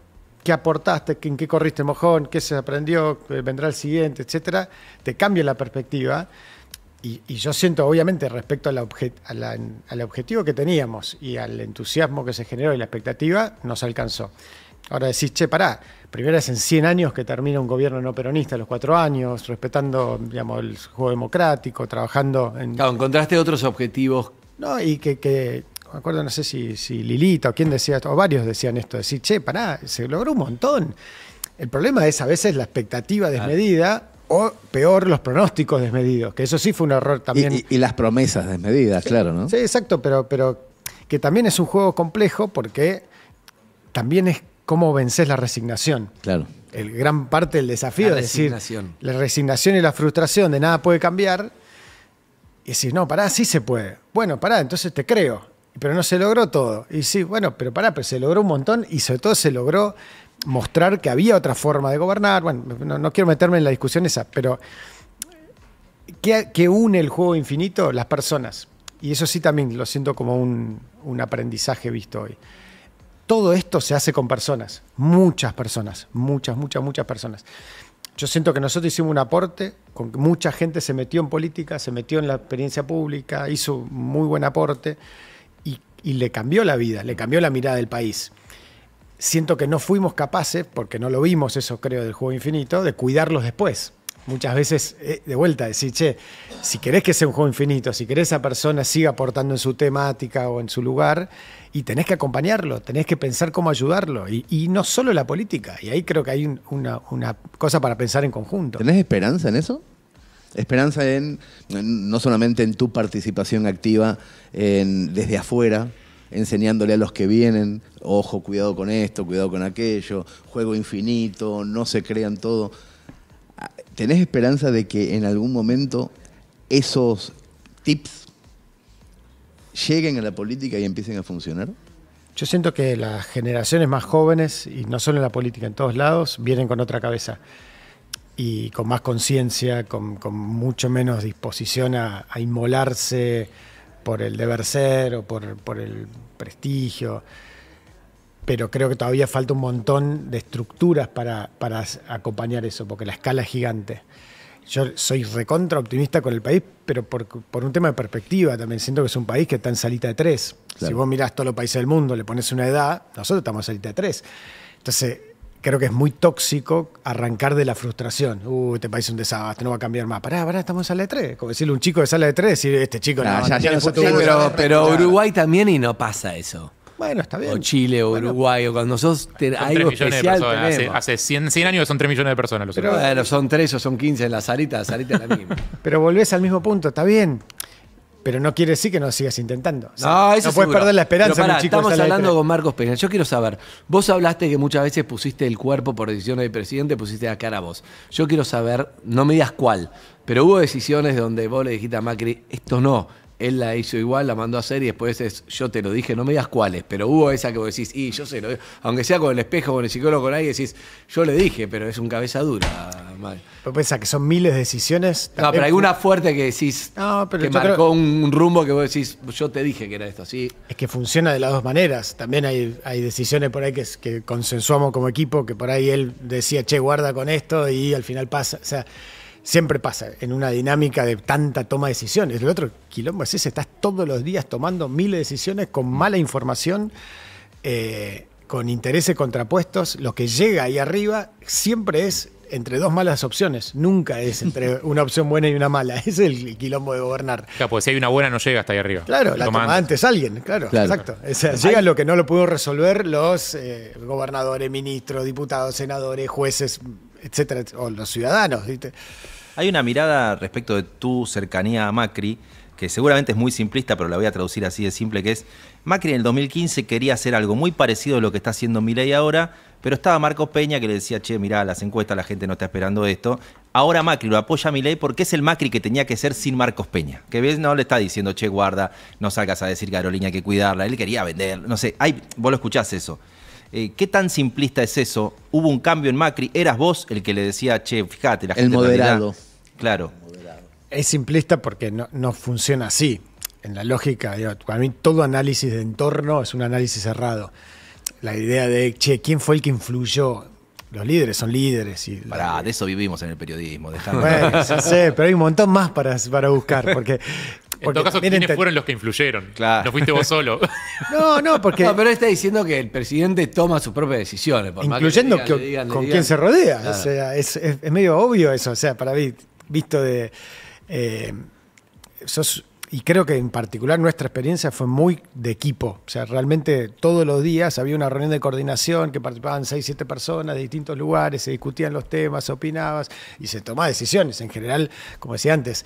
qué aportaste, en qué corriste mojón, qué se aprendió, eh, vendrá el siguiente, etcétera, te cambia la perspectiva. Y, yo siento, obviamente, respecto al objetivo que teníamos y al entusiasmo que se generó y la expectativa, nos alcanzó. Ahora decís, che, pará, primero es en 100 años que termina un gobierno no peronista, los cuatro años, respetando digamos, el juego democrático, trabajando en... Claro, encontraste otros objetivos. No, y que me acuerdo, no sé si, Lilita o quién decía, esto, o varios decían esto, decir, che, pará, se logró un montón. El problema es a veces la expectativa desmedida o peor, los pronósticos desmedidos, que eso sí fue un error también. Y, las promesas desmedidas, claro, ¿no? Sí, exacto, pero, pero que también es un juego complejo porque también es cómo vences la resignación. Claro. El gran parte del desafío es decir, la resignación y la frustración de nada puede cambiar. Y decir, no, pará, sí se puede. Bueno, pará, entonces te creo pero no se logró todo. Y sí, bueno, pero pará, pero se logró un montón y sobre todo se logró mostrar que había otra forma de gobernar. Bueno, no, quiero meterme en la discusión esa, pero ¿qué, une el juego infinito? Las personas. Y eso sí también lo siento como un, un aprendizaje visto hoy. Todo esto se hace con personas, muchas personas, muchas, muchas, muchas personas. Yo siento que nosotros hicimos un aporte, con mucha gente se metió en política, se metió en la experiencia pública, hizo muy buen aporte y le cambió la vida, le cambió la mirada del país. Siento que no fuimos capaces, porque no lo vimos, eso creo, del juego infinito, de cuidarlos después. Muchas veces, eh, de vuelta, decir, che, si querés que sea un juego infinito, si querés esa persona siga aportando en su temática o en su lugar, y tenés que acompañarlo, tenés que pensar cómo ayudarlo, y, no solo la política, y ahí creo que hay una, una cosa para pensar en conjunto. ¿Tenés esperanza en eso? Esperanza en, no solamente en tu participación activa desde afuera, enseñándole a los que vienen, ojo, cuidado con esto, cuidado con aquello, juego infinito, no se crean todo. ¿Tenés esperanza de que en algún momento esos tips lleguen a la política y empiecen a funcionar? Yo siento que las generaciones más jóvenes, y no solo en la política, en todos lados, vienen con otra cabeza y con más conciencia, con, mucho menos disposición a, inmolarse por el deber ser o por, el prestigio. Pero creo que todavía falta un montón de estructuras para, para acompañar eso, porque la escala es gigante yo soy recontra optimista con el país, pero por, un tema de perspectiva también. Siento que es un país que está en salita de tres. Si vos mirás todos los países del mundo, le pones una edad, nosotros estamos en salita de tres. Entonces, creo que es muy tóxico arrancar de la frustración. Uy, este país es un desastre, no va a cambiar más. Pará, pará, estamos en sala de tres. Como decirle a un chico de sala de tres, decir, este chico no, ya, ya pero, Uruguay también y no pasa eso. Bueno, está bien. O Chile o Uruguay, o cuando nosotros 3 millones de personas. Hace, 100, 100, años son 3 millones de personas. Los Pero, bueno, son 3 o son 15 en la salita, la salita es la misma. Pero volvés al mismo punto, está bien. Pero no quiere decir que no sigas intentando. no, eso no puedes perder la esperanza. estamos hablando con Marcos Peña. Yo quiero saber, vos hablaste que muchas veces pusiste el cuerpo por decisiones del presidente, pusiste la cara a vos. Yo quiero saber, no me digas cuál, pero hubo decisiones donde vos le dijiste a Macri, esto no, él la hizo igual, la mandó a hacer y después es, yo te lo dije, no me digas cuáles, pero hubo esa que vos decís, y yo sé, aunque sea con el espejo, con el psicólogo, con alguien, decís, yo le dije, pero es un cabeza dura. Pero piensa que son miles de decisiones. No, pero hay una fuerte que decís, no, pero que marcó un rumbo que vos decís, yo te dije que era esto, sí. Es que funciona de las dos maneras. También hay, decisiones por ahí que, que consensuamos como equipo, que por ahí él decía, che, guarda con esto y al final pasa. O sea, siempre pasa en una dinámica de tanta toma de decisiones. El otro quilombo es ese, estás todos los días tomando miles de decisiones con mala información, eh, con intereses contrapuestos. Lo que llega ahí arriba siempre es entre dos malas opciones, nunca es entre una opción buena y una mala, es el quilombo de gobernar. Claro, porque si hay una buena no llega hasta ahí arriba. Claro, la toma, antes. alguien, claro, exacto. llega lo que no lo pudo resolver los eh, gobernadores, ministros, diputados, senadores, jueces, etcétera, o los ciudadanos, ¿viste? Hay una mirada respecto de tu cercanía a Macri, que seguramente es muy simplista, pero la voy a traducir así de simple, que es Macri en el 2015 quería hacer algo muy parecido a lo que está haciendo Milei ahora, pero estaba Marcos Peña que le decía, che, mirá, las encuestas, la gente no está esperando esto. Ahora Macri lo apoya a Milei porque es el Macri que tenía que ser sin Marcos Peña. Que ves, no le está diciendo, che, guarda, no salgas a decir Carolina hay que cuidarla, él quería vender, no sé, vos lo escuchás eso. Eh, ¿Qué tan simplista es eso? Hubo un cambio en Macri, eras vos el que le decía, che, fíjate, la gente. El moderado. Claro. Es simplista porque no, funciona así. En la lógica, para mí todo análisis de entorno es un análisis cerrado. La idea de, che, ¿quién fue el que influyó? Los líderes son líderes. Y de eso vivimos en el periodismo. Bueno, sí, sé, pero hay un montón más para, para buscar. Porque en todo caso, ¿quiénes fueron los que influyeron? Claro. No fuiste vos solo. no, no, porque. No, pero está diciendo que el presidente toma sus propias decisiones. Por incluyendo con quién se rodea. O sea, es, medio obvio eso. O sea, para mí, visto de... Eh, y creo que en particular nuestra experiencia fue muy de equipo. O sea, realmente todos los días había una reunión de coordinación que participaban seis siete personas de distintos lugares, se discutían los temas, opinabas y se tomaban decisiones. En general, como decía antes,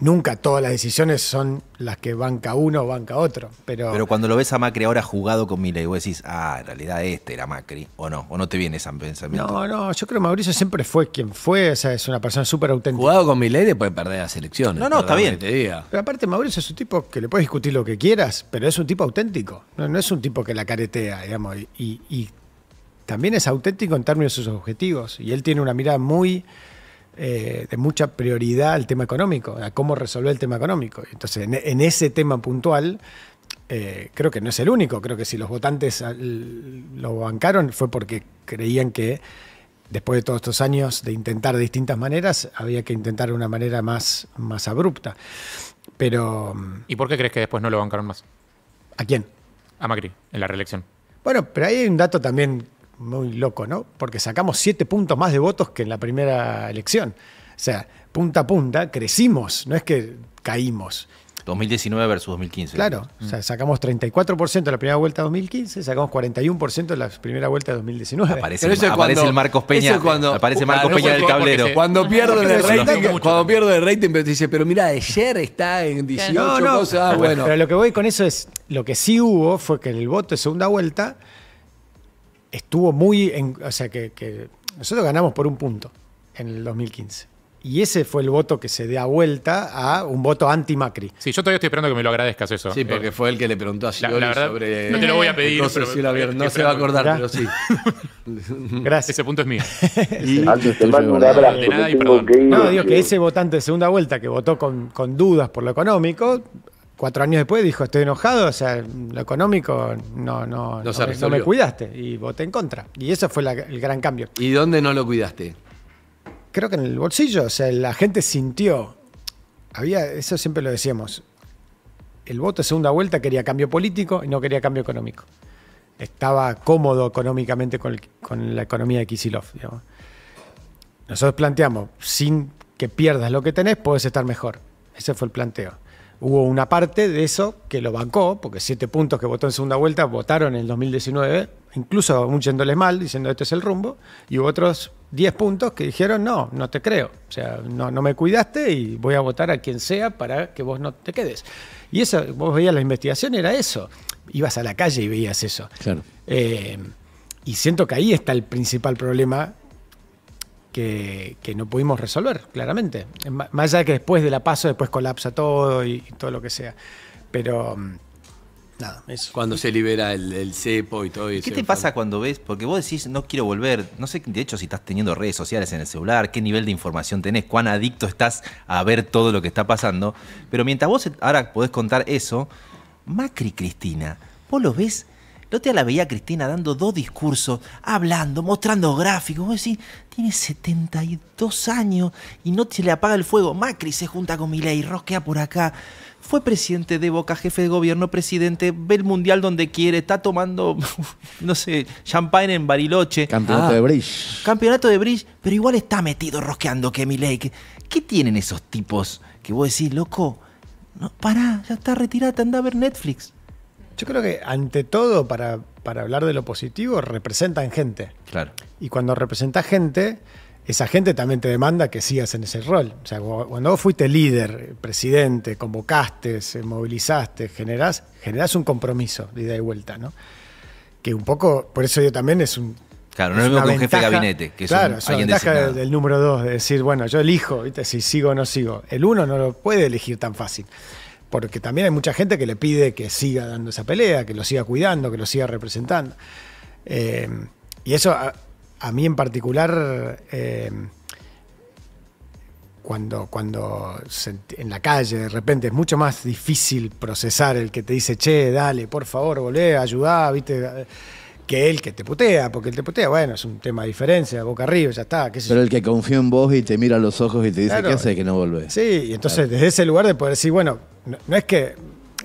Nunca todas las decisiones son las que banca uno o banca otro. Pero, pero cuando lo ves a Macri ahora jugado con Milei, vos decís, ah, en realidad este era Macri, o no, o no te viene ese pensamiento. No, no, yo creo que Mauricio siempre fue quien fue, o sea, es una persona súper auténtica. Jugado con Milei después de perder las elecciones. No, no, está bien. Te Pero aparte, Mauricio es un tipo que le puedes discutir lo que quieras, pero es un tipo auténtico. No, no es un tipo que la caretea, digamos, y también es auténtico en términos de sus objetivos. Y él tiene una mirada muy eh, de mucha prioridad al tema económico, a cómo resolver el tema económico. Entonces, en, ese tema puntual, eh, creo que no es el único, creo que si los votantes lo bancaron fue porque creían que después de todos estos años de intentar de distintas maneras, había que intentar de una manera más, más abrupta. Pero... Mm, ¿Y por qué crees que después no lo bancaron más? ¿A quién? A Macri, en la reelección. Bueno, pero hay un dato también muy loco, ¿no? Porque sacamos siete puntos más de votos que en la primera elección. O sea, punta a punta, crecimos, no es que caímos. 2019 versus 2015. Claro, mm. o sea, sacamos 34% de la primera vuelta de 2015, sacamos 41% de la primera vuelta de 2019. Aparece, el, aparece el Marcos Peña, cuando, aparece Marcos Peña del Cabrero. cuando pierdo el rating, cuando pierdo el rating, pero dice, pero mira, ayer está en 18 no, no. Ah, pero lo que voy con eso es, lo que sí hubo fue que en el voto de segunda vuelta estuvo muy. o sea, que, nosotros ganamos por un punto en el 2015. Y ese fue el voto que se da vuelta a un voto anti-Macri. Sí, yo todavía estoy esperando que me lo agradezcas eso. Sí, porque eh, fue el que le preguntó a Scioli sobre. No te lo voy a pedir. Eh, no se, va a acordar, pero sí. Gracias. Ese punto es mío. No, digo que ese votante de segunda vuelta que votó con, con dudas por lo económico, cuatro años después dijo, estoy enojado, o sea, lo económico no, no, no, me, cuidaste y voté en contra. Y eso fue el gran cambio. ¿Y dónde no lo cuidaste? Creo que en el bolsillo, o sea, la gente sintió, había, eso siempre lo decíamos, el voto de segunda vuelta quería cambio político y no quería cambio económico. Estaba cómodo económicamente con, la economía de Kisilov. Nosotros planteamos, sin que pierdas lo que tenés, puedes estar mejor. Ese fue el planteo. Hubo una parte de eso que lo bancó, porque siete puntos que votó en segunda vuelta votaron en el 2019, incluso un yéndoles mal, diciendo este es el rumbo, y hubo otros diez puntos que dijeron no, no te creo, o sea, no, me cuidaste y voy a votar a quien sea para que vos no te quedes. Y eso, vos veías la investigación, era eso. Ibas a la calle y veías eso. Eh, y siento que ahí está el principal problema que, no pudimos resolver, claramente. Más allá que después de la paso, después colapsa todo y, todo lo que sea. Pero mm, nada, eso. Cuando se libera el, el cepo y todo eso. ¿Qué te pasa cuando ves? Porque vos decís, no quiero volver. No sé, de hecho, si estás teniendo redes sociales en el celular, qué nivel de información tenés, cuán adicto estás a ver todo lo que está pasando. Pero mientras vos ahora podés contar eso, Macri Cristina, vos lo ves Notea la veía a Cristina dando dos discursos, hablando, mostrando gráficos. Vos decís, tiene 72 años y no se le apaga el fuego. Macri se junta con Milei, rosquea por acá. Fue presidente de Boca, jefe de gobierno, presidente, ve el mundial donde quiere, está tomando, no sé, champagne en Bariloche. Campeonato ah. de bridge. Campeonato de bridge, pero igual está metido rosqueando que Milei. ¿Qué tienen esos tipos que vos decís, loco? No, pará, ya está, retirada, anda a ver Netflix. Yo creo que ante todo, para, hablar de lo positivo, representan gente. Claro. Y cuando representas gente, esa gente también te demanda que sigas en ese rol. O sea, cuando vos fuiste líder, presidente, convocaste, se movilizaste, generás, generás un compromiso de ida y vuelta, ¿no? Que un poco, por eso yo también es un. Claro, no es lo mismo que un jefe de gabinete, claro, es una ventaja del número dos, de decir, bueno, yo elijo, si sigo o no sigo. El uno no lo puede elegir tan fácil porque también hay mucha gente que le pide que siga dando esa pelea, que lo siga cuidando, que lo siga representando. Eh, y eso a, mí en particular, eh, cuando, cuando en la calle de repente es mucho más difícil procesar el que te dice, che, dale, por favor, volvé, ayudá, viste que el que te putea, porque el te putea, bueno, es un tema de diferencia, boca arriba, ya está. Pero el que confía en vos y te mira a los ojos y te dice, ¿qué hace que no volvés? Sí, y entonces desde ese lugar de poder decir, bueno, no, es que,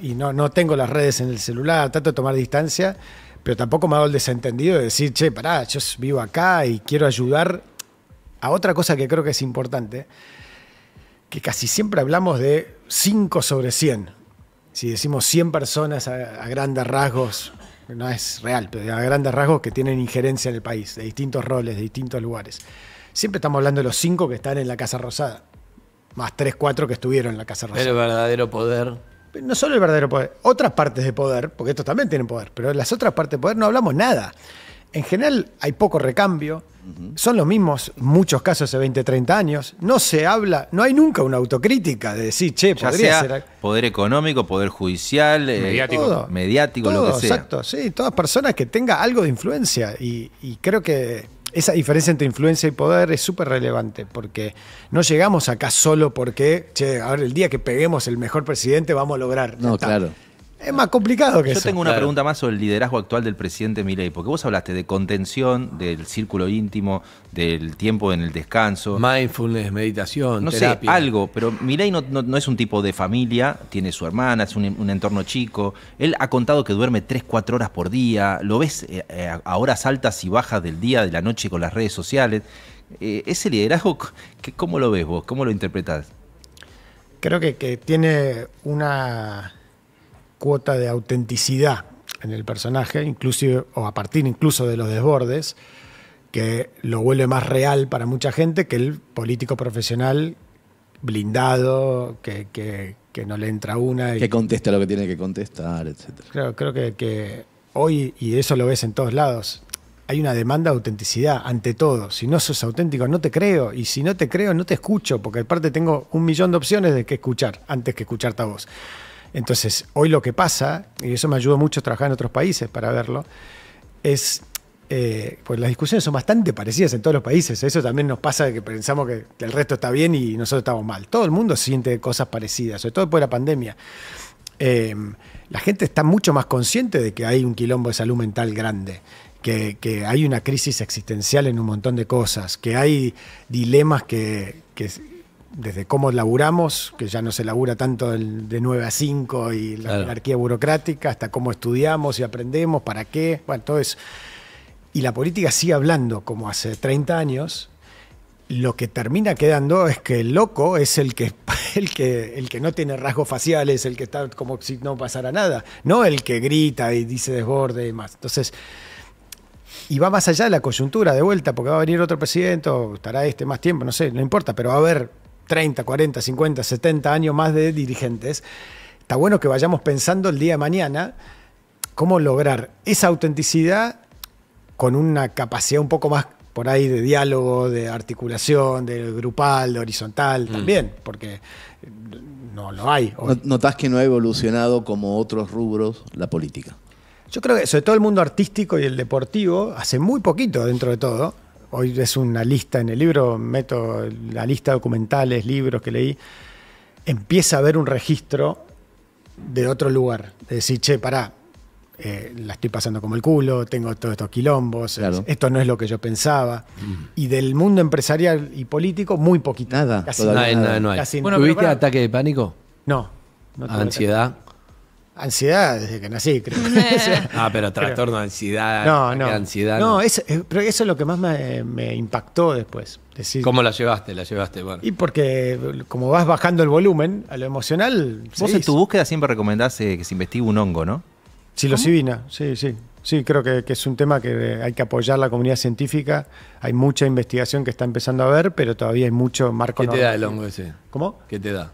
y no, no tengo las redes en el celular, trato de tomar distancia, pero tampoco me hago el desentendido de decir, che, pará, yo vivo acá y quiero ayudar a otra cosa que creo que es importante, que casi siempre hablamos de 5 sobre 100. Si decimos 100 personas a grandes rasgos no es real, pero a grandes rasgos que tienen injerencia en el país, de distintos roles, de distintos lugares. Siempre estamos hablando de los cinco que están en la Casa Rosada, más tres, cuatro que estuvieron en la Casa Rosada. El verdadero poder. no solo el verdadero poder, otras partes de poder, porque estos también tienen poder, pero las otras partes de poder no hablamos nada. En general hay poco recambio, son los mismos muchos casos de 20, 30 años. No se habla, no hay nunca una autocrítica de decir, che, podría ser. Poder económico, poder judicial, eh, mediático, lo que sea. Exacto, sí, todas personas que tengan algo de influencia. Y, y creo que esa diferencia entre influencia y poder es súper relevante porque no llegamos acá solo porque, che, ahora el día que peguemos el mejor presidente vamos a lograr. No, claro. Es más complicado que eso. Yo tengo una pregunta más sobre el liderazgo actual del presidente Milei, porque vos hablaste de contención, del círculo íntimo, del tiempo en el descanso. Mindfulness, meditación, no sé, algo, pero Milei no, no, es un tipo de familia, tiene su hermana, es un, entorno chico. Él ha contado que duerme 3, 4 horas por día, lo ves eh, eh, a horas altas y bajas del día, de la noche con las redes sociales. Eh, ese liderazgo, ¿cómo lo ves vos? ¿Cómo lo interpretás? Creo que tiene una cuota de autenticidad en el personaje, inclusive, o a partir incluso de los desbordes, que lo vuelve más real para mucha gente que el político profesional blindado, que, que, no le entra una. Y, que contesta lo que tiene que contestar, etc. Creo, que, hoy, y eso lo ves en todos lados, hay una demanda de autenticidad ante todo. Si no sos auténtico, no te creo. Y si no te creo, no te escucho, porque aparte tengo un millón de opciones de qué escuchar antes que escucharte a vos. Entonces, hoy lo que pasa, y eso me ayuda mucho a trabajar en otros países para verlo, es eh, pues las discusiones son bastante parecidas en todos los países. Eso también nos pasa de que pensamos que el resto está bien y nosotros estamos mal. Todo el mundo siente cosas parecidas, sobre todo después de la pandemia. Eh, la gente está mucho más consciente de que hay un quilombo de salud mental grande, que, hay una crisis existencial en un montón de cosas, que hay dilemas que desde cómo laburamos, que ya no se labura tanto de 9 a 5 y la jerarquía burocrática, hasta cómo estudiamos y aprendemos, para qué, bueno, todo eso. Y la política sigue hablando como hace 30 años. Lo que termina quedando es que el loco es el que, el que, el que no tiene rasgos faciales, el que está como si no pasara nada, no el que grita y dice desborde y demás. Entonces, y va más allá de la coyuntura de vuelta, porque va a venir otro presidente, o estará este más tiempo, no sé, no importa, pero va a haber 30, 40, 50, 70 años más de dirigentes, está bueno que vayamos pensando el día de mañana cómo lograr esa autenticidad con una capacidad un poco más por ahí de diálogo, de articulación, de grupal, horizontal mm. también, porque no lo hay. notas que no ha evolucionado como otros rubros la política? Yo creo que sobre todo el mundo artístico y el deportivo, hace muy poquito dentro de todo, hoy es una lista en el libro, meto la lista de documentales, libros que leí, empieza a haber un registro de otro lugar, de decir, che, pará, eh, la estoy pasando como el culo, tengo todos estos quilombos, esto no es lo que yo pensaba. Mm. Y del mundo empresarial y político, muy poquito. Nada, casi nada, no hay. ¿Tuviste ataque de pánico? No. no ¿Ansiedad? Ansiedad desde que nací, creo. Eh. ah, pero trastorno de ansiedad. No, no. Ansiedad, no, pero eso es lo que más me, impactó después. ¿Cómo la llevaste? La llevaste, bueno. Y porque como vas bajando el volumen a lo emocional. Vos en tu búsqueda siempre recomendás eh, que se investigue un hongo, ¿no? Psilocibina, sí, sí. Sí, creo que, es un tema que eh, hay que apoyar la comunidad científica. Hay mucha investigación que está empezando a ver, pero todavía hay mucho marco. ¿Qué te da el hongo ese? ¿Cómo? ¿Qué te da?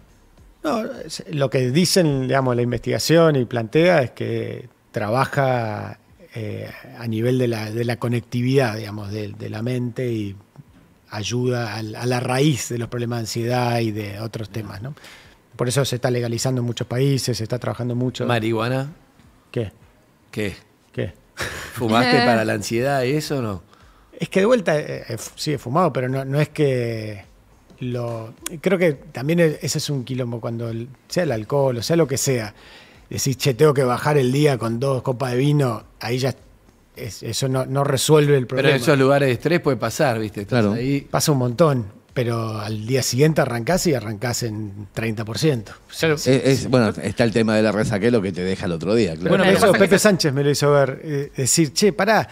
No, lo que dicen, digamos, la investigación y plantea es que trabaja eh, a nivel de la, conectividad, digamos, de, la mente y ayuda a, la raíz de los problemas de ansiedad y de otros temas, ¿no? Por eso se está legalizando en muchos países, se está trabajando mucho. ¿Marihuana? ¿Qué? ¿Qué? ¿Qué? ¿Fumaste para la ansiedad y eso o no? Es que de vuelta, eh, eh, sí, he fumado, pero no es que lo, creo que también ese es un quilombo cuando sea el alcohol o sea lo que sea. Decís, che, tengo que bajar el día con dos copas de vino, ahí ya eso no, resuelve el problema. Pero en esos lugares de estrés puede pasar, ¿viste? claro. Ahí. Pasa un montón, pero al día siguiente arrancás y arrancás en 30%. bueno, está el tema de la es lo que te deja el otro día, Bueno, eso Pepe Sánchez me lo hizo ver, eh, decir, che, pará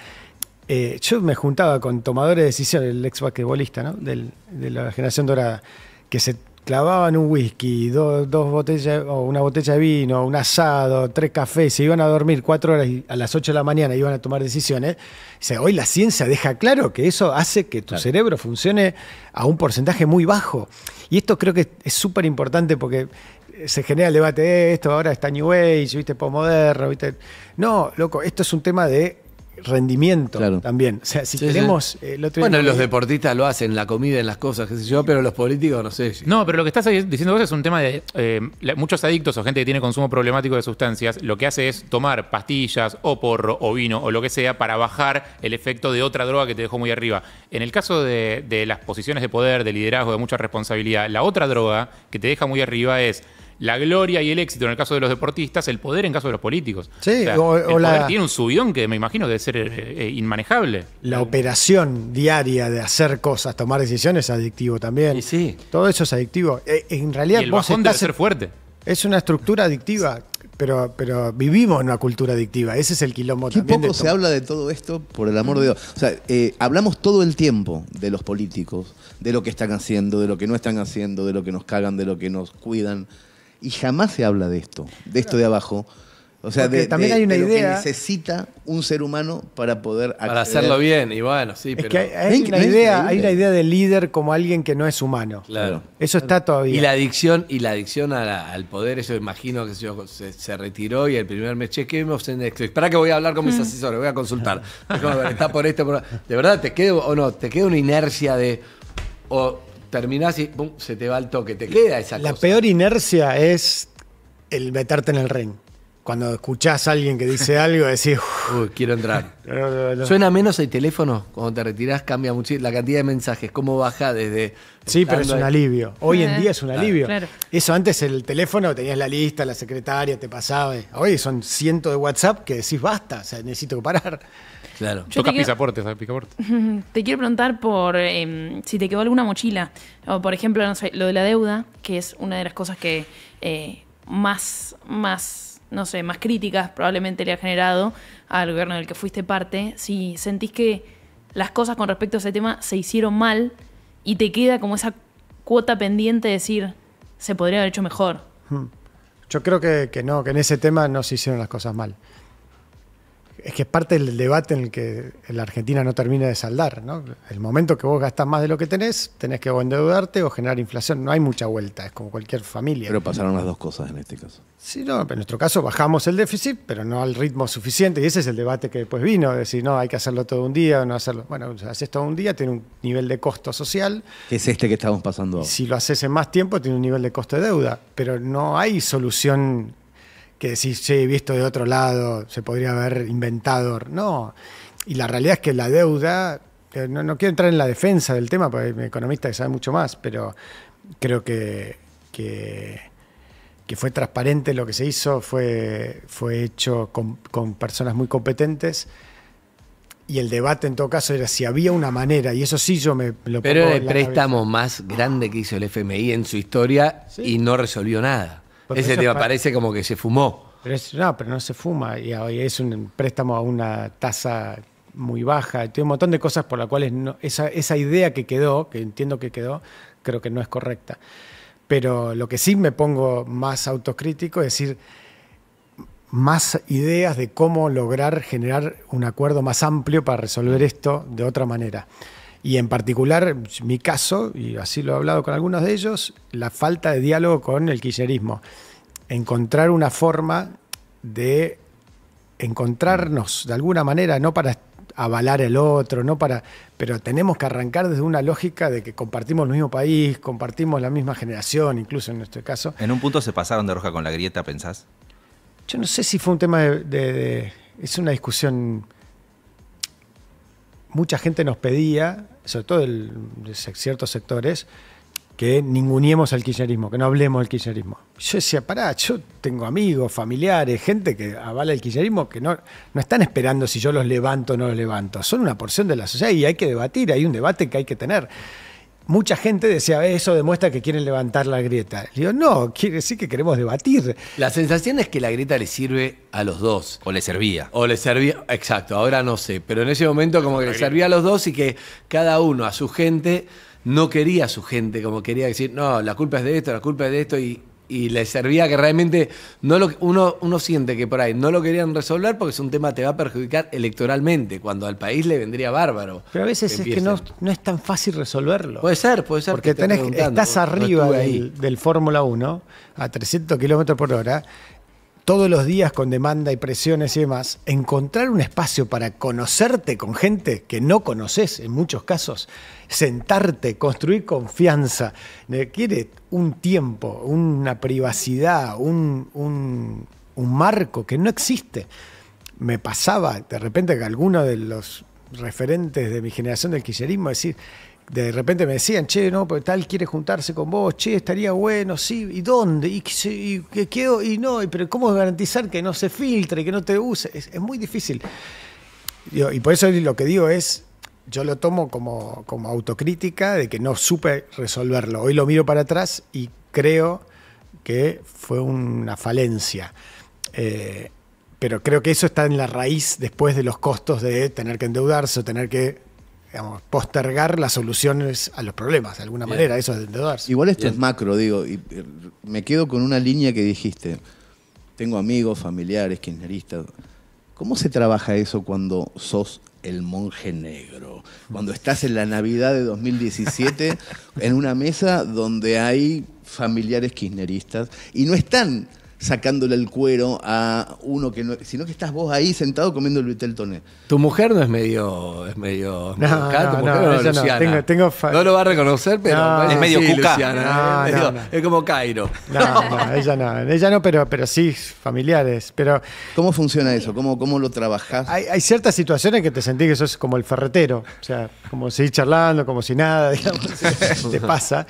eh, yo me juntaba con tomadores de decisiones, el ex ¿no? de la generación dorada, que se clavaban un whisky, dos botellas o una botella de vino, un asado, tres cafés, se iban a dormir cuatro horas a las ocho de la mañana Y iban a tomar decisiones. hoy la ciencia deja claro que eso hace que tu cerebro funcione a un porcentaje muy bajo. Y esto creo que es súper importante porque se genera el debate, de eh, esto ahora está New Age, viste, postmoderno, viste. No, loco, esto es un tema de rendimiento también. O sea, si eh, bueno, los deportistas lo hacen, la comida, en las cosas, qué sé yo, pero los políticos no sé. No, pero lo que estás diciendo vos es un tema de. Eh, muchos adictos o gente que tiene consumo problemático de sustancias, lo que hace es tomar pastillas o porro o vino o lo que sea para bajar el efecto de otra droga que te dejó muy arriba. En el caso de las posiciones de poder, de liderazgo, de mucha responsabilidad, la otra droga que te deja muy arriba es la gloria y el éxito en el caso de los deportistas, el poder en caso de los políticos. Sí, tiene un subidón que me imagino debe ser eh, eh, inmanejable. La operación diaria de hacer cosas, tomar decisiones es adictivo también. sí. Todo eso es adictivo. Eh, en realidad, el vos ser fuerte. Es una estructura adictiva. Pero, pero vivimos en una cultura adictiva. Ese es el quilombo ¿Qué poco se habla de todo esto, por el amor de Dios. O sea, hablamos todo el tiempo de los políticos, de lo que están haciendo, de lo que no están haciendo, de lo que nos cagan, de lo que nos cuidan, y jamás se habla de esto, de esto de abajo. O sea, también hay una idea. Lo que necesita un ser humano para poder acceder. Para hacerlo bien, y bueno, sí, Es que hay, una idea, hay idea del líder como alguien que no es humano. Claro. Eso está todavía. Y la adicción, y la adicción al poder, eso imagino que se, retiró y el primer mes, che, ¿qué en Espera que voy a hablar con mis mm. asesores, voy a consultar. está por esto, De verdad, te queda o no, te queda una inercia de terminás y se te va el toque. Te queda esa cosa. La peor inercia es el meterte en el ring cuando escuchás a alguien que dice algo, decís, uy, quiero entrar. Suena menos el teléfono, cuando te retirás cambia mucho la cantidad de mensajes, cómo baja desde... Sí, pero es un alivio. Hoy en eh, día es un alivio. Eso antes el teléfono, tenías la lista, la secretaria, te pasaba. Hoy son cientos de WhatsApp que decís, basta, o sea, necesito parar. Claro. Tocas pisaportes, Te quiero preguntar por em, si te quedó alguna mochila. O por ejemplo, lo de la deuda, que es una de las cosas que eh, más, más no sé, más críticas probablemente le ha generado al gobierno del que fuiste parte, si sentís que las cosas con respecto a ese tema se hicieron mal y te queda como esa cuota pendiente de decir, se podría haber hecho mejor. Hmm. Yo creo que, que no, que en ese tema no se hicieron las cosas mal es que es parte del debate en el que la Argentina no termina de saldar. ¿no? El momento que vos gastás más de lo que tenés, tenés que endeudarte o generar inflación. No hay mucha vuelta, es como cualquier familia. Pero pasaron las dos cosas en este caso. Sí, no, en nuestro caso bajamos el déficit, pero no al ritmo suficiente. Y ese es el debate que después vino, de decir, no, hay que hacerlo todo un día o no hacerlo. Bueno, haces todo un día, tiene un nivel de costo social. Que es este que estamos pasando ahora. Si lo haces en más tiempo, tiene un nivel de costo de deuda. Pero no hay solución que decís, sí, visto de otro lado, se podría haber inventado. No, y la realidad es que la deuda, eh, no, quiero entrar en la defensa del tema, porque hay economistas economista que sabe mucho más, pero creo que, que, fue transparente lo que se hizo, fue, fue hecho con, personas muy competentes y el debate en todo caso era si había una manera, y eso sí yo me lo Pero era el préstamo más grande que hizo el FMI en su historia y no resolvió nada. Ese te parece como que se fumó. no, pero no se fuma. Ah, y es un préstamo a una tasa muy baja. Tiene un montón de cosas por las cuales esa idea que quedó, que entiendo que quedó, creo que no es correcta. Pero lo que sí me pongo más autocrítico es decir, más ideas de cómo lograr generar un acuerdo más amplio para resolver esto de otra manera. Y en particular, mi caso, y así lo he hablado con algunos de ellos, la falta de diálogo con el kirchnerismo. Encontrar una forma de encontrarnos de alguna manera, no para avalar el otro, no para. Pero tenemos que arrancar desde una lógica de que compartimos el mismo país, compartimos la misma generación, incluso en nuestro caso. ¿En un punto se pasaron de roja con la grieta, pensás? Yo no sé si fue un tema de es una discusión mucha gente nos pedía, sobre todo de ciertos sectores, que ninguniemos al kirchnerismo, que no hablemos del kirchnerismo. Yo decía, pará, yo tengo amigos, familiares, gente que avala el kirchnerismo, que no, no están esperando si yo los levanto o no los levanto. Son una porción de la sociedad y hay que debatir, hay un debate que hay que tener mucha gente decía, eh, eso demuestra que quieren levantar la grieta. Le digo, no, quiere decir que queremos debatir. La sensación es que la grieta le sirve a los dos. O le servía. O le servía, exacto, ahora no sé. Pero en ese momento como que le servía a los dos y que cada uno a su gente no quería a su gente, como quería decir, no, la culpa es de esto, la culpa es de esto y y le servía que realmente no uno, uno siente que por ahí no lo querían resolver porque es un tema que te va a perjudicar electoralmente, cuando al país le vendría bárbaro. Pero a veces es que no, no, es tan fácil resolverlo. Puede ser, puede ser. Porque estás arriba del, del Fórmula 1 a 300 kilómetros por hora todos los días con demanda y presiones y demás, encontrar un espacio para conocerte con gente que no conoces en muchos casos, sentarte, construir confianza, requiere un tiempo, una privacidad, un, marco que no existe. Me pasaba de repente que alguno de los referentes de mi generación del quillerismo decir, de repente me decían, che, no, porque tal quiere juntarse con vos, che, estaría bueno, sí, ¿y dónde? ¿Y, qué y quedo? ¿Y no? ¿Pero cómo garantizar que no se filtre, que no te use? Es, muy difícil. y por eso lo que digo es, yo lo tomo como, como autocrítica de que no supe resolverlo. Hoy lo miro para atrás y creo que fue una falencia. Eh, pero creo que eso está en la raíz después de los costos de tener que endeudarse o tener que postergar las soluciones a los problemas, de alguna manera, eso es de Igual esto es macro, digo, y eh, me quedo con una línea que dijiste. Tengo amigos, familiares, kirchneristas. ¿Cómo se trabaja eso cuando sos el monje negro? Cuando estás en la Navidad de 2017 en una mesa donde hay familiares kirchneristas y no están sacándole el cuero a uno que no, sino que estás vos ahí sentado comiendo el vitel toné. Tu mujer no es medio es medio no, tu mujer no, no, Luciana. no, lo va a reconocer, pero es medio cuca. ¿eh? es, como Cairo. No, ella no, ella no, pero pero sí familiares, pero ¿Cómo funciona eso? ¿Cómo, cómo lo trabajás? Hay, hay, ciertas situaciones que te sentís que sos como el ferretero, o sea, como si charlando, como si nada, digamos, te pasa.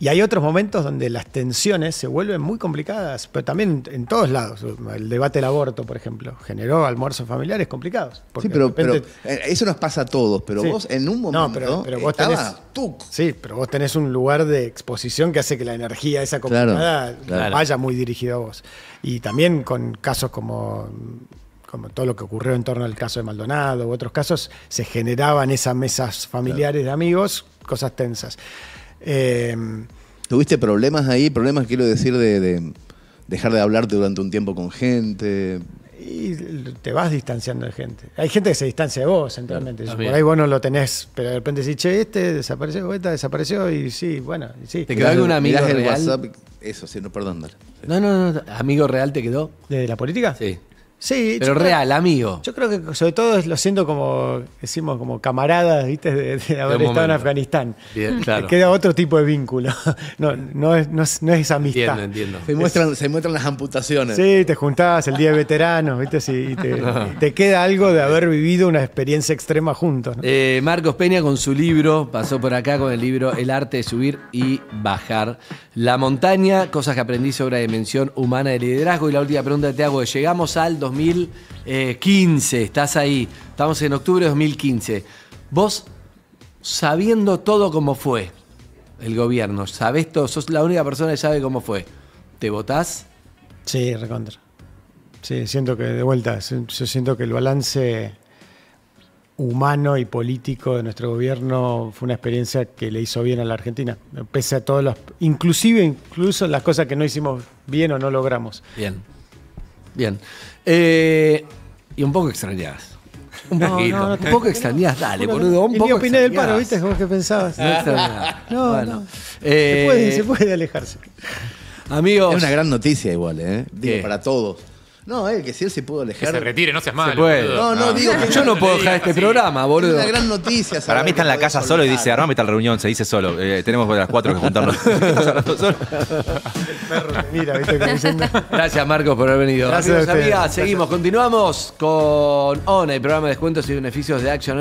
Y hay otros momentos donde las tensiones se vuelven muy complicadas, pero también en todos lados. El debate del aborto, por ejemplo, generó almuerzos familiares complicados. Sí, pero, eh, eso nos pasa a todos, pero vos en un momento no, pero, vos tenés, Sí, pero vos tenés un lugar de exposición que hace que la energía esa comunidad vaya muy dirigida a vos. Y también con casos como como todo lo que ocurrió en torno al caso de Maldonado u otros casos, se generaban esas mesas familiares de amigos, cosas tensas. Eh, ¿Tuviste problemas ahí? Problemas, quiero decir, de, dejar de hablarte durante un tiempo con gente. Y te vas distanciando de gente. Hay gente que se distancia de vos, centralmente. por ahí vos no lo tenés, pero de repente decís, che, este desapareció, esta desapareció, y sí, bueno, sí. ¿Te quedó algún amigo real? WhatsApp, eso, sí, no, perdón, No, no, no, amigo real te quedó. ¿De la política? Sí. Sí, pero real, amigo. Yo creo que sobre todo lo siento como, decimos, como camaradas, ¿viste? De, haber estado en Afganistán. Queda otro tipo de vínculo. No, es, esa amistad. Entiendo, entiendo. Se muestran, las amputaciones. Sí, te juntás el día de veteranos, ¿viste? Ah. y te, queda algo de haber vivido una experiencia extrema juntos. Eh, Marcos Peña con su libro, pasó por acá con el libro El arte de subir y bajar la montaña, cosas que aprendí sobre la dimensión humana del liderazgo. Y la última pregunta que te hago es, llegamos al 2000 2015, estás ahí, estamos en octubre de 2015. Vos, sabiendo todo cómo fue el gobierno, sabés todo, sos la única persona que sabe cómo fue, ¿te votás? Sí, recontra. Sí, siento que de vuelta, yo siento que el balance humano y político de nuestro gobierno fue una experiencia que le hizo bien a la Argentina, pese a todos los inclusive incluso las cosas que no hicimos bien o no logramos. Bien. Bien. Eh, y un poco extrañás. Un poquito. un poco extrañás, dale, boludo. Un y poco opinión del paro, ¿viste? Como que pensabas. No No, bueno. se, puede, eh, se puede alejarse. Amigos. Es una gran noticia igual, ¿eh? Digo, para todos. No, él, que si él se pudo alejar. Que se retire, no seas malo. puede. No, no, ah. digo que yo no puedo dejar este programa, Es una gran noticia. Para mí está en la casa solo y dice, armame tal reunión, se dice solo. Eh, tenemos las cuatro que juntarnos. Mira, viste diciendo. Gracias, Marcos, por haber venido. Gracias amigas, seguimos, continuamos con ONA, el programa de descuentos y beneficios de Action